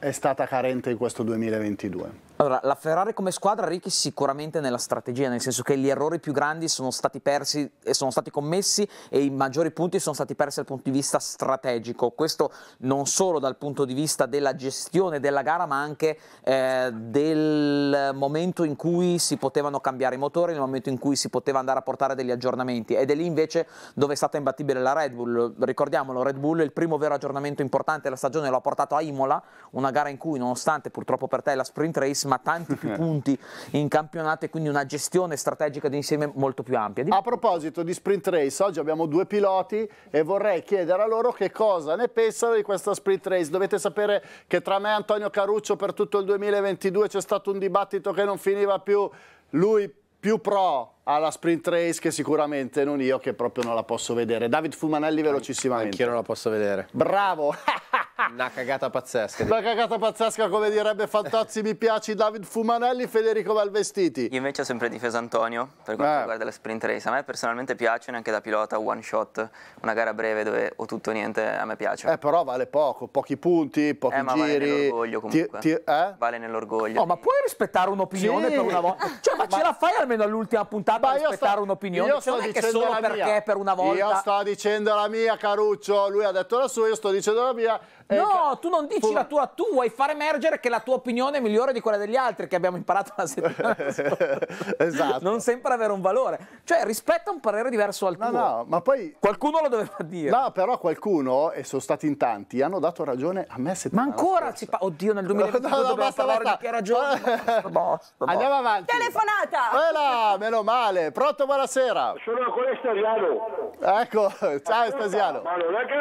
è stata carente in questo 2022? Allora, la Ferrari come squadra ricchi sicuramente nella strategia, nel senso che gli errori più grandi sono stati persi e eh, sono stati commessi e i maggiori punti sono stati persi dal punto di vista strategico. Questo non solo dal punto di vista della gestione della gara, ma anche eh, del momento in cui si potevano cambiare i motori, nel momento in cui si poteva andare a portare degli aggiornamenti. Ed è lì invece dove è stata imbattibile la Red Bull. Ricordiamolo, Red Bull il primo vero aggiornamento importante della stagione l'ha portato a Imola, una gara in cui nonostante purtroppo per te la sprint race ma tanti più *laughs* punti in campionato e quindi una gestione strategica d'insieme molto più ampia. A proposito di sprint race, oggi abbiamo due piloti e vorrei chiedere a loro che cosa ne pensano di questa sprint race. Dovete sapere che tra me e Antonio Caruccio per tutto il 2022 c'è stato un dibattito che non finiva più. Lui più pro, alla sprint race che sicuramente non io che proprio non la posso vedere. David Fumanelli velocissimamente. Anch'io non la posso vedere. Bravo! *laughs* Una cagata pazzesca. Una cagata pazzesca come direbbe Fantozzi mi piaci David Fumanelli, Federico Valvestiti. Io invece ho sempre difeso Antonio per quanto eh. riguarda le sprint race. A me personalmente piace neanche da pilota one shot, una gara breve dove ho tutto o niente, a me piace. Eh però vale poco, pochi punti, pochi eh, ma giri. Vale nell'orgoglio comunque. Ti, ti, eh? Vale nell'orgoglio. No, ma puoi rispettare un'opinione sì. per una volta? Cioè ma, ma ce la fai almeno all'ultima puntata? Ma a rispettare un'opinione. Io cioè, sto dicendo solo perché mia. per una volta. Io sto dicendo la mia, Caruccio. Lui ha detto la sua, io sto dicendo la mia. Eh, no, tu non dici la tua, tu vuoi far emergere che la tua opinione è migliore di quella degli altri, che abbiamo imparato la settimana *laughs* scorsa. esatto. Non sempre avere un valore. Cioè, rispetta un parere diverso al no, tuo. No, no, ma poi... Qualcuno lo doveva dire. No, però qualcuno, e sono stati in tanti, hanno dato ragione a me Ma ancora si fa... Oddio, nel 2022 no, no, basta, basta. di chi ha ragione. *laughs* basta, basta, Andiamo avanti. Telefonata! Quella, meno male. Pronto, buonasera. Sono con Estasiano. Ecco, ciao Estasiano. Ma non è che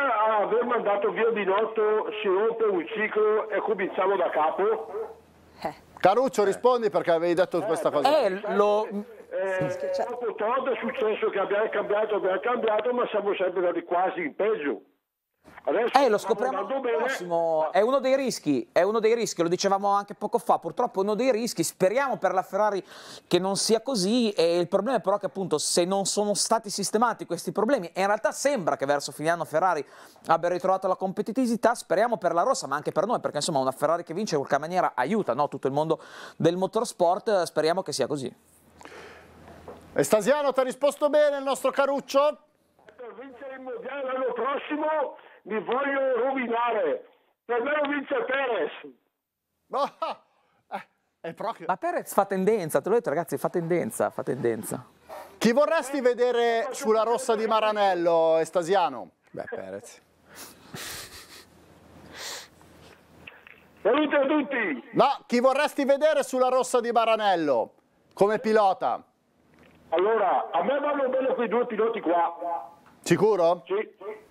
aver mandato via di notte si rompe un ciclo e cominciamo da capo? Eh. Caruccio rispondi perché avevi detto eh, questa cosa. Eh, lo... eh, cioè- dopo tanto è successo che abbiamo cambiato, abbiamo cambiato, ma siamo sempre andati quasi in peggio. Adesso eh, lo scopriamo l'anno prossimo. È uno dei rischi, è uno dei rischi, lo dicevamo anche poco fa. Purtroppo è uno dei rischi. Speriamo per la Ferrari che non sia così. E il problema è però che, appunto, se non sono stati sistemati questi problemi, e in realtà sembra che verso fine anno Ferrari abbia ritrovato la competitività. Speriamo per la rossa, ma anche per noi, perché insomma, una Ferrari che vince in qualche maniera aiuta no? tutto il mondo del motorsport. Speriamo che sia così. Estasiano, ti ha risposto bene il nostro Caruccio? Per vincere il mondiale l'anno prossimo mi voglio rovinare. Per me lo vince Perez. No. Eh, eh proprio... Ma Perez fa tendenza, te l'ho detto ragazzi, fa tendenza, fa tendenza. Chi vorresti vedere sulla rossa di Maranello, Estasiano? Beh, Perez. Saluto a tutti! No, chi vorresti vedere sulla rossa di Maranello come pilota? Allora, a me vanno bene quei due piloti qua. Sicuro? Sì.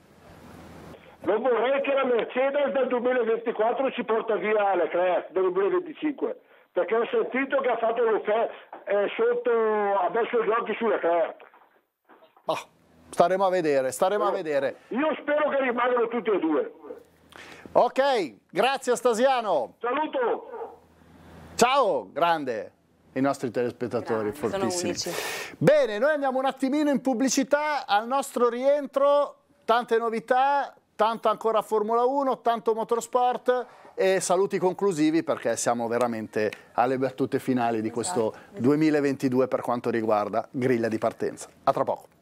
Non vorrei che la Mercedes dal 2024 ci porta via Leclerc del 2025, perché ho sentito che ha fatto l'offerta eh, sotto, ha messo gli occhi su Leclerc. Oh, staremo a vedere, staremo eh, a vedere. Io spero che rimangano tutti e due. Ok, grazie Stasiano. Saluto. Ciao, grande i nostri telespettatori Grazie, fortissimi. Bene, noi andiamo un attimino in pubblicità al nostro rientro, tante novità, Tanto ancora Formula 1, tanto motorsport e saluti conclusivi perché siamo veramente alle battute finali di questo 2022 esatto. per quanto riguarda griglia di partenza. A tra poco.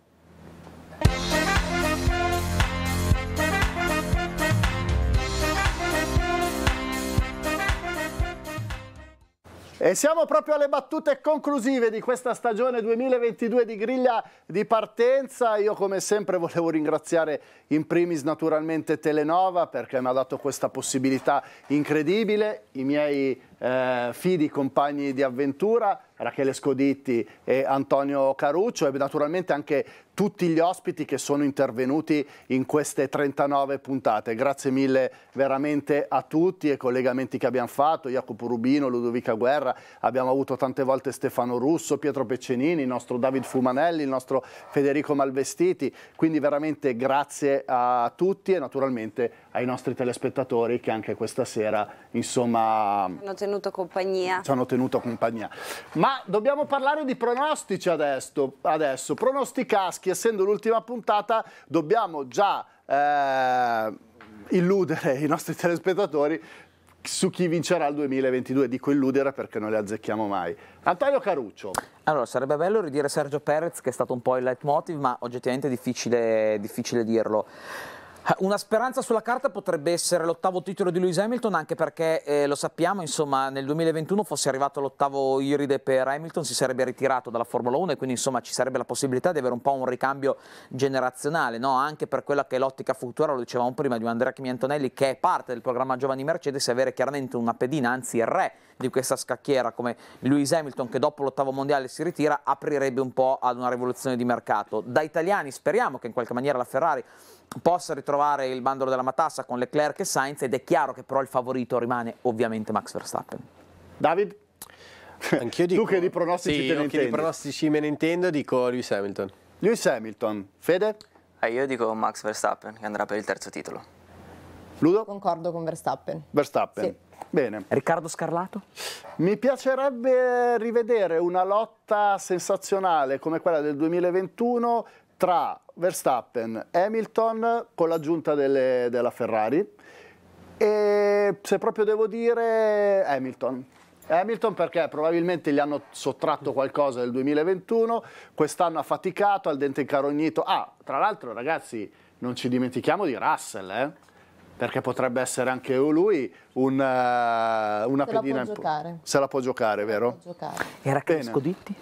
E siamo proprio alle battute conclusive di questa stagione 2022 di griglia di partenza. Io come sempre volevo ringraziare in primis naturalmente Telenova perché mi ha dato questa possibilità incredibile, i miei eh, fidi compagni di avventura, Rachele Scoditti e Antonio Caruccio e naturalmente anche tutti gli ospiti che sono intervenuti in queste 39 puntate. Grazie mille veramente a tutti e collegamenti che abbiamo fatto, Jacopo Rubino, Ludovica Guerra, abbiamo avuto tante volte Stefano Russo, Pietro Peccenini, il nostro David Fumanelli, il nostro Federico Malvestiti, quindi veramente grazie a tutti e naturalmente ai nostri telespettatori che anche questa sera, insomma... Hanno tenuto compagnia. Ci hanno tenuto compagnia. Ma dobbiamo parlare di pronostici adesso. adesso. Pronosticaschi, essendo l'ultima puntata, dobbiamo già... Eh, illudere i nostri telespettatori su chi vincerà il 2022. Dico illudere perché non le azzecchiamo mai. Antonio Caruccio. Allora, sarebbe bello ridire Sergio Perez, che è stato un po' il leitmotiv, ma oggettivamente è difficile, difficile dirlo. Eh, una speranza sulla carta potrebbe essere l'ottavo titolo di Lewis Hamilton, anche perché eh, lo sappiamo, insomma, nel 2021 fosse arrivato l'ottavo Iride per Hamilton, si sarebbe ritirato dalla Formula 1 e quindi insomma ci sarebbe la possibilità di avere un po' un ricambio generazionale, no? anche per quella che è l'ottica futura, lo dicevamo prima, di Andrea Chimiantonelli, che è parte del programma Giovani Mercedes, e avere chiaramente una pedina, anzi il re di questa scacchiera come Lewis Hamilton che dopo l'ottavo mondiale si ritira aprirebbe un po' ad una rivoluzione di mercato. Da italiani speriamo che in qualche maniera la Ferrari possa ritrovare il bandolo della matassa con Leclerc e Sainz ed è chiaro che però il favorito rimane ovviamente Max Verstappen. David? Anch'io *laughs* dico... Tu che di pronostici sì, te ne intendi? Sì, di pronostici me ne intendo dico Lewis Hamilton. Lewis Hamilton. Fede? Eh, io dico Max Verstappen che andrà per il terzo titolo. Ludo? Concordo con Verstappen. Verstappen. Sì. Bene. Riccardo Scarlato? Mi piacerebbe rivedere una lotta sensazionale come quella del 2021 tra Verstappen, e Hamilton con l'aggiunta delle, della Ferrari e se proprio devo dire Hamilton. Hamilton perché probabilmente gli hanno sottratto qualcosa del 2021, quest'anno ha faticato, ha il dente incarognito. Ah, tra l'altro ragazzi, non ci dimentichiamo di Russell, eh? perché potrebbe essere anche lui un, uh, una se pedina. La può giocare. Se la può giocare, vero? Può giocare. Era Casco Ditti?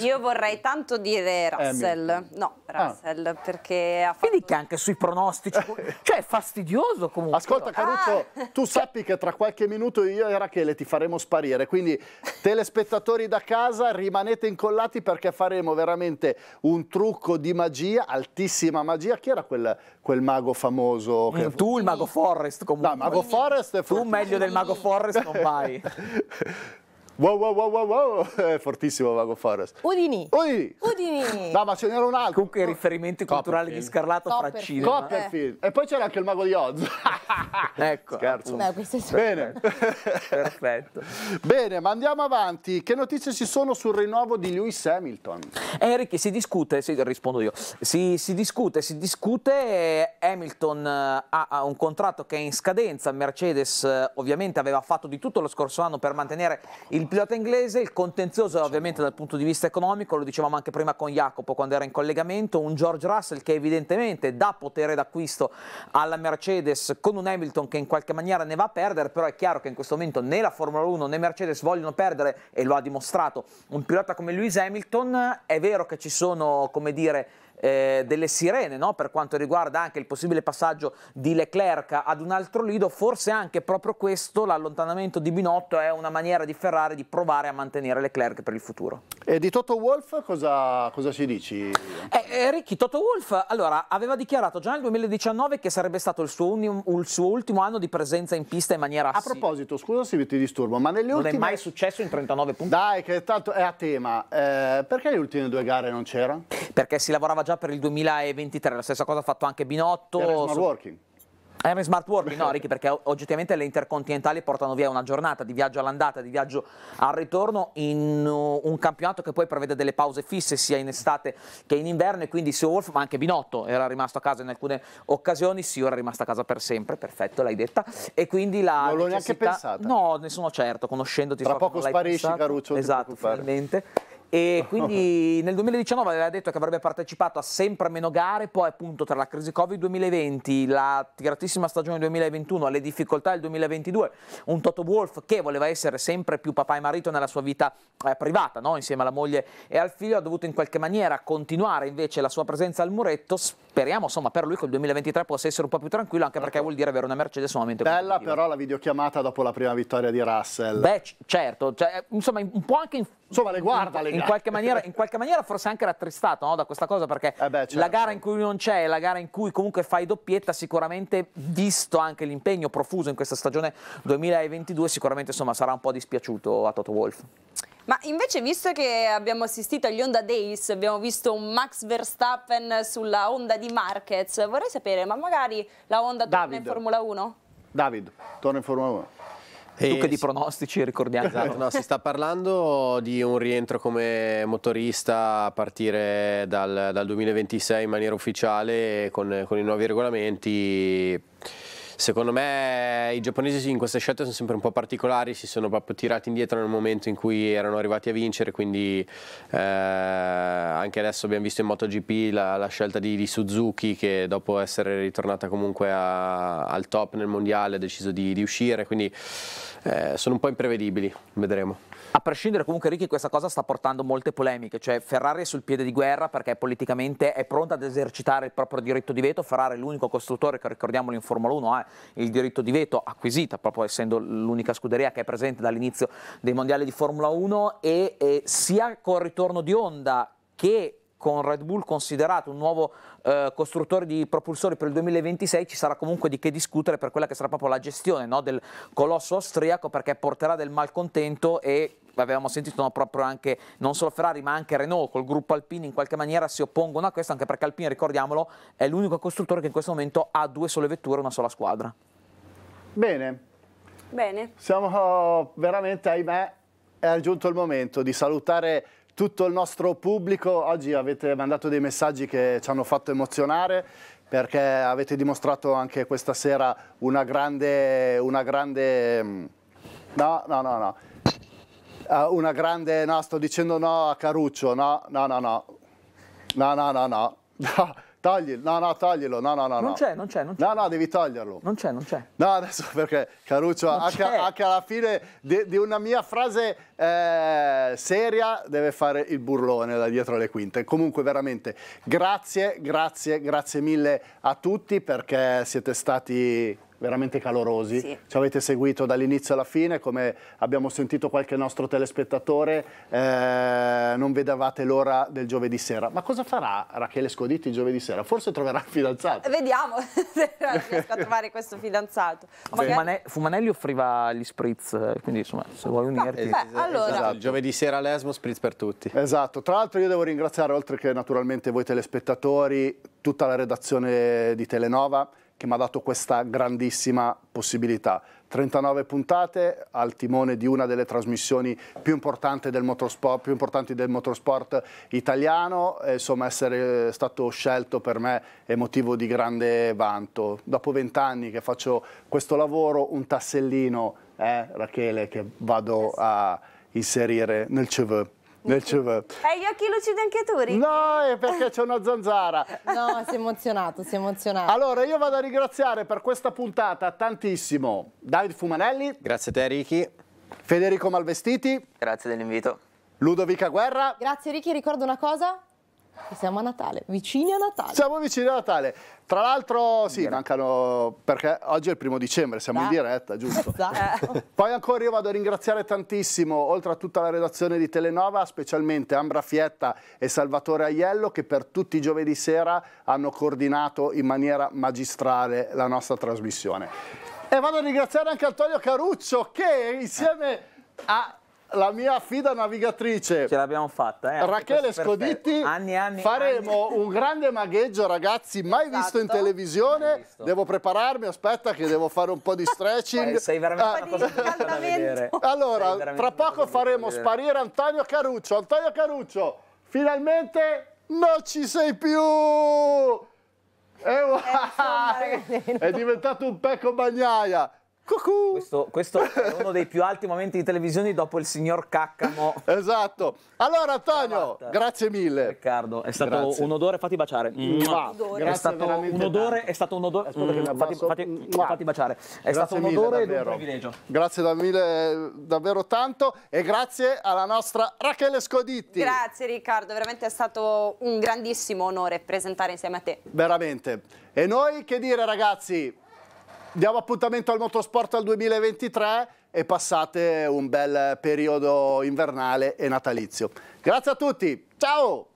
Io vorrei tanto dire Russell, eh, no, ah. Russell, ah. perché ha fatto... Quindi che anche sui pronostici, *laughs* cioè è fastidioso comunque. Ascolta ah. Caruccio, ah. tu sappi che tra qualche minuto io e Rachele ti faremo sparire, quindi telespettatori da casa rimanete incollati perché faremo veramente un trucco di magia, altissima magia. Chi era quel, quel mago famoso? Che... Mm, tu il mago Forrest comunque. No, mago Forrest è Tu meglio del mago Forrest non vai. *laughs* Wow, wow, wow, wow, wow. *laughs* È fortissimo Vago Forest. Udini. Udini. Udini. No, ma ce n'era un altro. Comunque i riferimenti culturali di Scarlato Copperfield. fra cinema. Copperfield. Eh. E poi c'era anche il mago di Oz. *laughs* ecco. Scherzo. No, Bene. *laughs* Perfetto. Bene, ma andiamo avanti. Che notizie ci sono sul rinnovo di Lewis Hamilton? Eric, si discute, sì, rispondo io, si, si discute, si discute, Hamilton eh, ha, ha un contratto che è in scadenza, Mercedes eh, ovviamente aveva fatto di tutto lo scorso anno per mantenere il pilota inglese, il contenzioso ovviamente dal punto di vista economico, lo dicevamo anche prima con Jacopo quando era in collegamento, un George Russell che evidentemente dà potere d'acquisto alla Mercedes con un Hamilton che in qualche maniera ne va a perdere, però è chiaro che in questo momento né la Formula 1 né Mercedes vogliono perdere e lo ha dimostrato un pilota come Lewis Hamilton, è vero che ci sono come dire eh, delle sirene no? per quanto riguarda anche il possibile passaggio di Leclerc ad un altro lido, forse anche proprio questo, l'allontanamento di Binotto, è una maniera di Ferrari di provare a mantenere Leclerc per il futuro. E di Toto Wolf cosa, cosa ci dici? Eh, eh, Ricchi, Toto Wolf allora, aveva dichiarato già nel 2019 che sarebbe stato il suo, un, il suo ultimo anno di presenza in pista in maniera... A proposito, scusa se ti disturbo, ma nelle non ultime... Non è mai successo in 39 punti. Dai, che tanto è a tema. Eh, perché le ultime due gare non c'era? Perché si lavorava già già per il 2023, la stessa cosa ha fatto anche Binotto. Era smart su... working. Era in smart working, no Ricky, perché oggettivamente le intercontinentali portano via una giornata di viaggio all'andata, di viaggio al ritorno in uh, un campionato che poi prevede delle pause fisse sia in estate che in inverno e quindi sia Wolf ma anche Binotto era rimasto a casa in alcune occasioni, sì ora è rimasta a casa per sempre, perfetto l'hai detta e quindi la Non l'ho necessità... neanche pensata. No, ne sono certo, conoscendoti. Tra so poco sparisci pensato. Caruccio, Esatto, finalmente. E *laughs* quindi nel 2019 aveva detto che avrebbe partecipato a sempre meno gare, poi appunto tra la crisi Covid 2020, la tiratissima stagione 2021, le difficoltà del 2022, un Toto Wolf che voleva essere sempre più papà e marito nella sua vita eh, privata, no? insieme alla moglie e al figlio, ha dovuto in qualche maniera continuare invece la sua presenza al muretto. Speriamo insomma per lui che il 2023 possa essere un po' più tranquillo, anche perché vuol dire avere una Mercedes solamente Bella però la videochiamata dopo la prima vittoria di Russell. Beh, certo, cioè, insomma un po' anche in insomma le guarda le in, in, qualche maniera, *laughs* in qualche maniera forse anche rattristato no, da questa cosa perché eh beh, certo. la gara in cui non c'è la gara in cui comunque fai doppietta sicuramente visto anche l'impegno profuso in questa stagione 2022 sicuramente insomma, sarà un po' dispiaciuto a Toto Wolf ma invece visto che abbiamo assistito agli Honda Days, abbiamo visto un Max Verstappen sulla Honda di Marquez, vorrei sapere, ma magari la Honda torna David. in Formula 1? David, torna in Formula 1. E tu che di pronostici ricordiamo. Esatto, no, si sta parlando di un rientro come motorista a partire dal, dal 2026 in maniera ufficiale con, con i nuovi regolamenti. Secondo me i giapponesi in queste scelte sono sempre un po' particolari, si sono proprio tirati indietro nel momento in cui erano arrivati a vincere, quindi eh, anche adesso abbiamo visto in MotoGP la, la scelta di, di, Suzuki che dopo essere ritornata comunque a, al top nel mondiale ha deciso di, di uscire, quindi eh, sono un po' imprevedibili, vedremo. A prescindere comunque Ricchi questa cosa sta portando molte polemiche, cioè Ferrari è sul piede di guerra perché politicamente è pronta ad esercitare il proprio diritto di veto, Ferrari è l'unico costruttore che ricordiamolo in Formula 1 ha il diritto di veto acquisita proprio essendo l'unica scuderia che è presente dall'inizio dei mondiali di Formula 1 e, e sia col ritorno di Honda che con Red Bull considerato un nuovo eh, costruttore di propulsori per il 2026, ci sarà comunque di che discutere per quella che sarà proprio la gestione no, del colosso austriaco perché porterà del malcontento e avevamo sentito no, proprio anche non solo Ferrari ma anche Renault col gruppo Alpine in qualche maniera si oppongono a questo anche perché Alpine ricordiamolo è l'unico costruttore che in questo momento ha due sole vetture e una sola squadra bene bene siamo oh, veramente ahimè è giunto il momento di salutare tutto il nostro pubblico. Oggi avete mandato dei messaggi che ci hanno fatto emozionare perché avete dimostrato anche questa sera una grande... Una grande mm, no, no, no, no. Ah, una grande... No, sto dicendo no a Caruccio. No, no, no, no. No, no, no, no. *laughs* no. Tagli, no, no, taglielo, no, no, no. Non c'è, non c'è, non c'è. No, no, devi toglierlo. Non c'è, non c'è. No, adesso perché Caruccio, anche, anche, alla fine di, di una mia frase eh, seria deve fare il burlone da dietro le quinte. Comunque veramente grazie, grazie, grazie mille a tutti perché siete stati veramente calorosi. Sì. Ci avete seguito dall'inizio alla fine, come abbiamo sentito qualche nostro telespettatore, eh, non vedevate l'ora del giovedì sera. Ma cosa farà Rachele Scoditti giovedì sera? Forse troverà il fidanzato. Vediamo *laughs* se riesco a *laughs* trovare questo fidanzato. Fumane, Fumanelli offriva gli spritz, eh, quindi insomma, se vuoi unirti. Beh, esatto. allora. Esatto. Giovedì sera a spritz per tutti. Esatto. Tra l'altro io devo ringraziare, oltre che naturalmente voi telespettatori, tutta la redazione di Telenova, che mi ha dato questa grandissima possibilità. 39 puntate al timone di una delle trasmissioni più importanti del motorsport, più importanti del motorsport italiano, e, insomma essere stato scelto per me è motivo di grande vanto. Dopo vent'anni che faccio questo lavoro, un tassellino, eh, Rachele, che vado a inserire nel CV nel cervello. Hai gli occhi lucidi anche tu, Ricky? No, è perché c'è una zanzara. *laughs* no, si è emozionato, si è emozionato. Allora, io vado a ringraziare per questa puntata tantissimo David Fumanelli. Grazie a te, Ricky. Federico Malvestiti. Grazie dell'invito. Ludovica Guerra. Grazie Ricky, ricordo una cosa, siamo a Natale, vicini a Natale. Siamo vicini a Natale. Tra l'altro, sì, mancano perché oggi è il primo dicembre, siamo da. in diretta, giusto? Da. *laughs* Esatto. *laughs* Poi ancora io vado a ringraziare tantissimo, oltre a tutta la redazione di Telenova, specialmente Ambra Fietta e Salvatore Aiello, che per tutti i giovedì sera hanno coordinato in maniera magistrale la nostra trasmissione. E vado a ringraziare anche Antonio Caruccio, che insieme eh. a la mia fida navigatrice. Ce l'abbiamo fatta, eh. Rachele Scoditti. Anni, anni, Faremo anni. un grande magheggio, ragazzi, mai esatto. visto in televisione. Visto. Devo prepararmi, aspetta che devo fare un po' di *laughs* stretching. sei veramente ah. una cosa po' di Allora, tra poco faremo sparire Antonio Caruccio. Antonio Caruccio, finalmente non ci sei più! E eh, wow. Eh, *laughs* è diventato un pecco bagnaia. Questo, questo, è uno dei più alti momenti di televisione dopo il signor Caccamo. Esatto. Allora Antonio, grazie mille. Riccardo, è stato grazie. un odore, fatti baciare. Mm. Mua. Grazie è stato un odore, tanto. è stato un odore, Aspetta mm, mm, fatti, fatti, fatti, baciare. È grazie stato un mille, odore davvero. ed un privilegio. Grazie da mille davvero tanto e grazie alla nostra Rachele Scoditti. Grazie Riccardo, veramente è stato un grandissimo onore presentare insieme a te. Veramente. E noi che dire ragazzi? diamo appuntamento al motorsport al 2023 e passate un bel periodo invernale e natalizio. Grazie a tutti, ciao!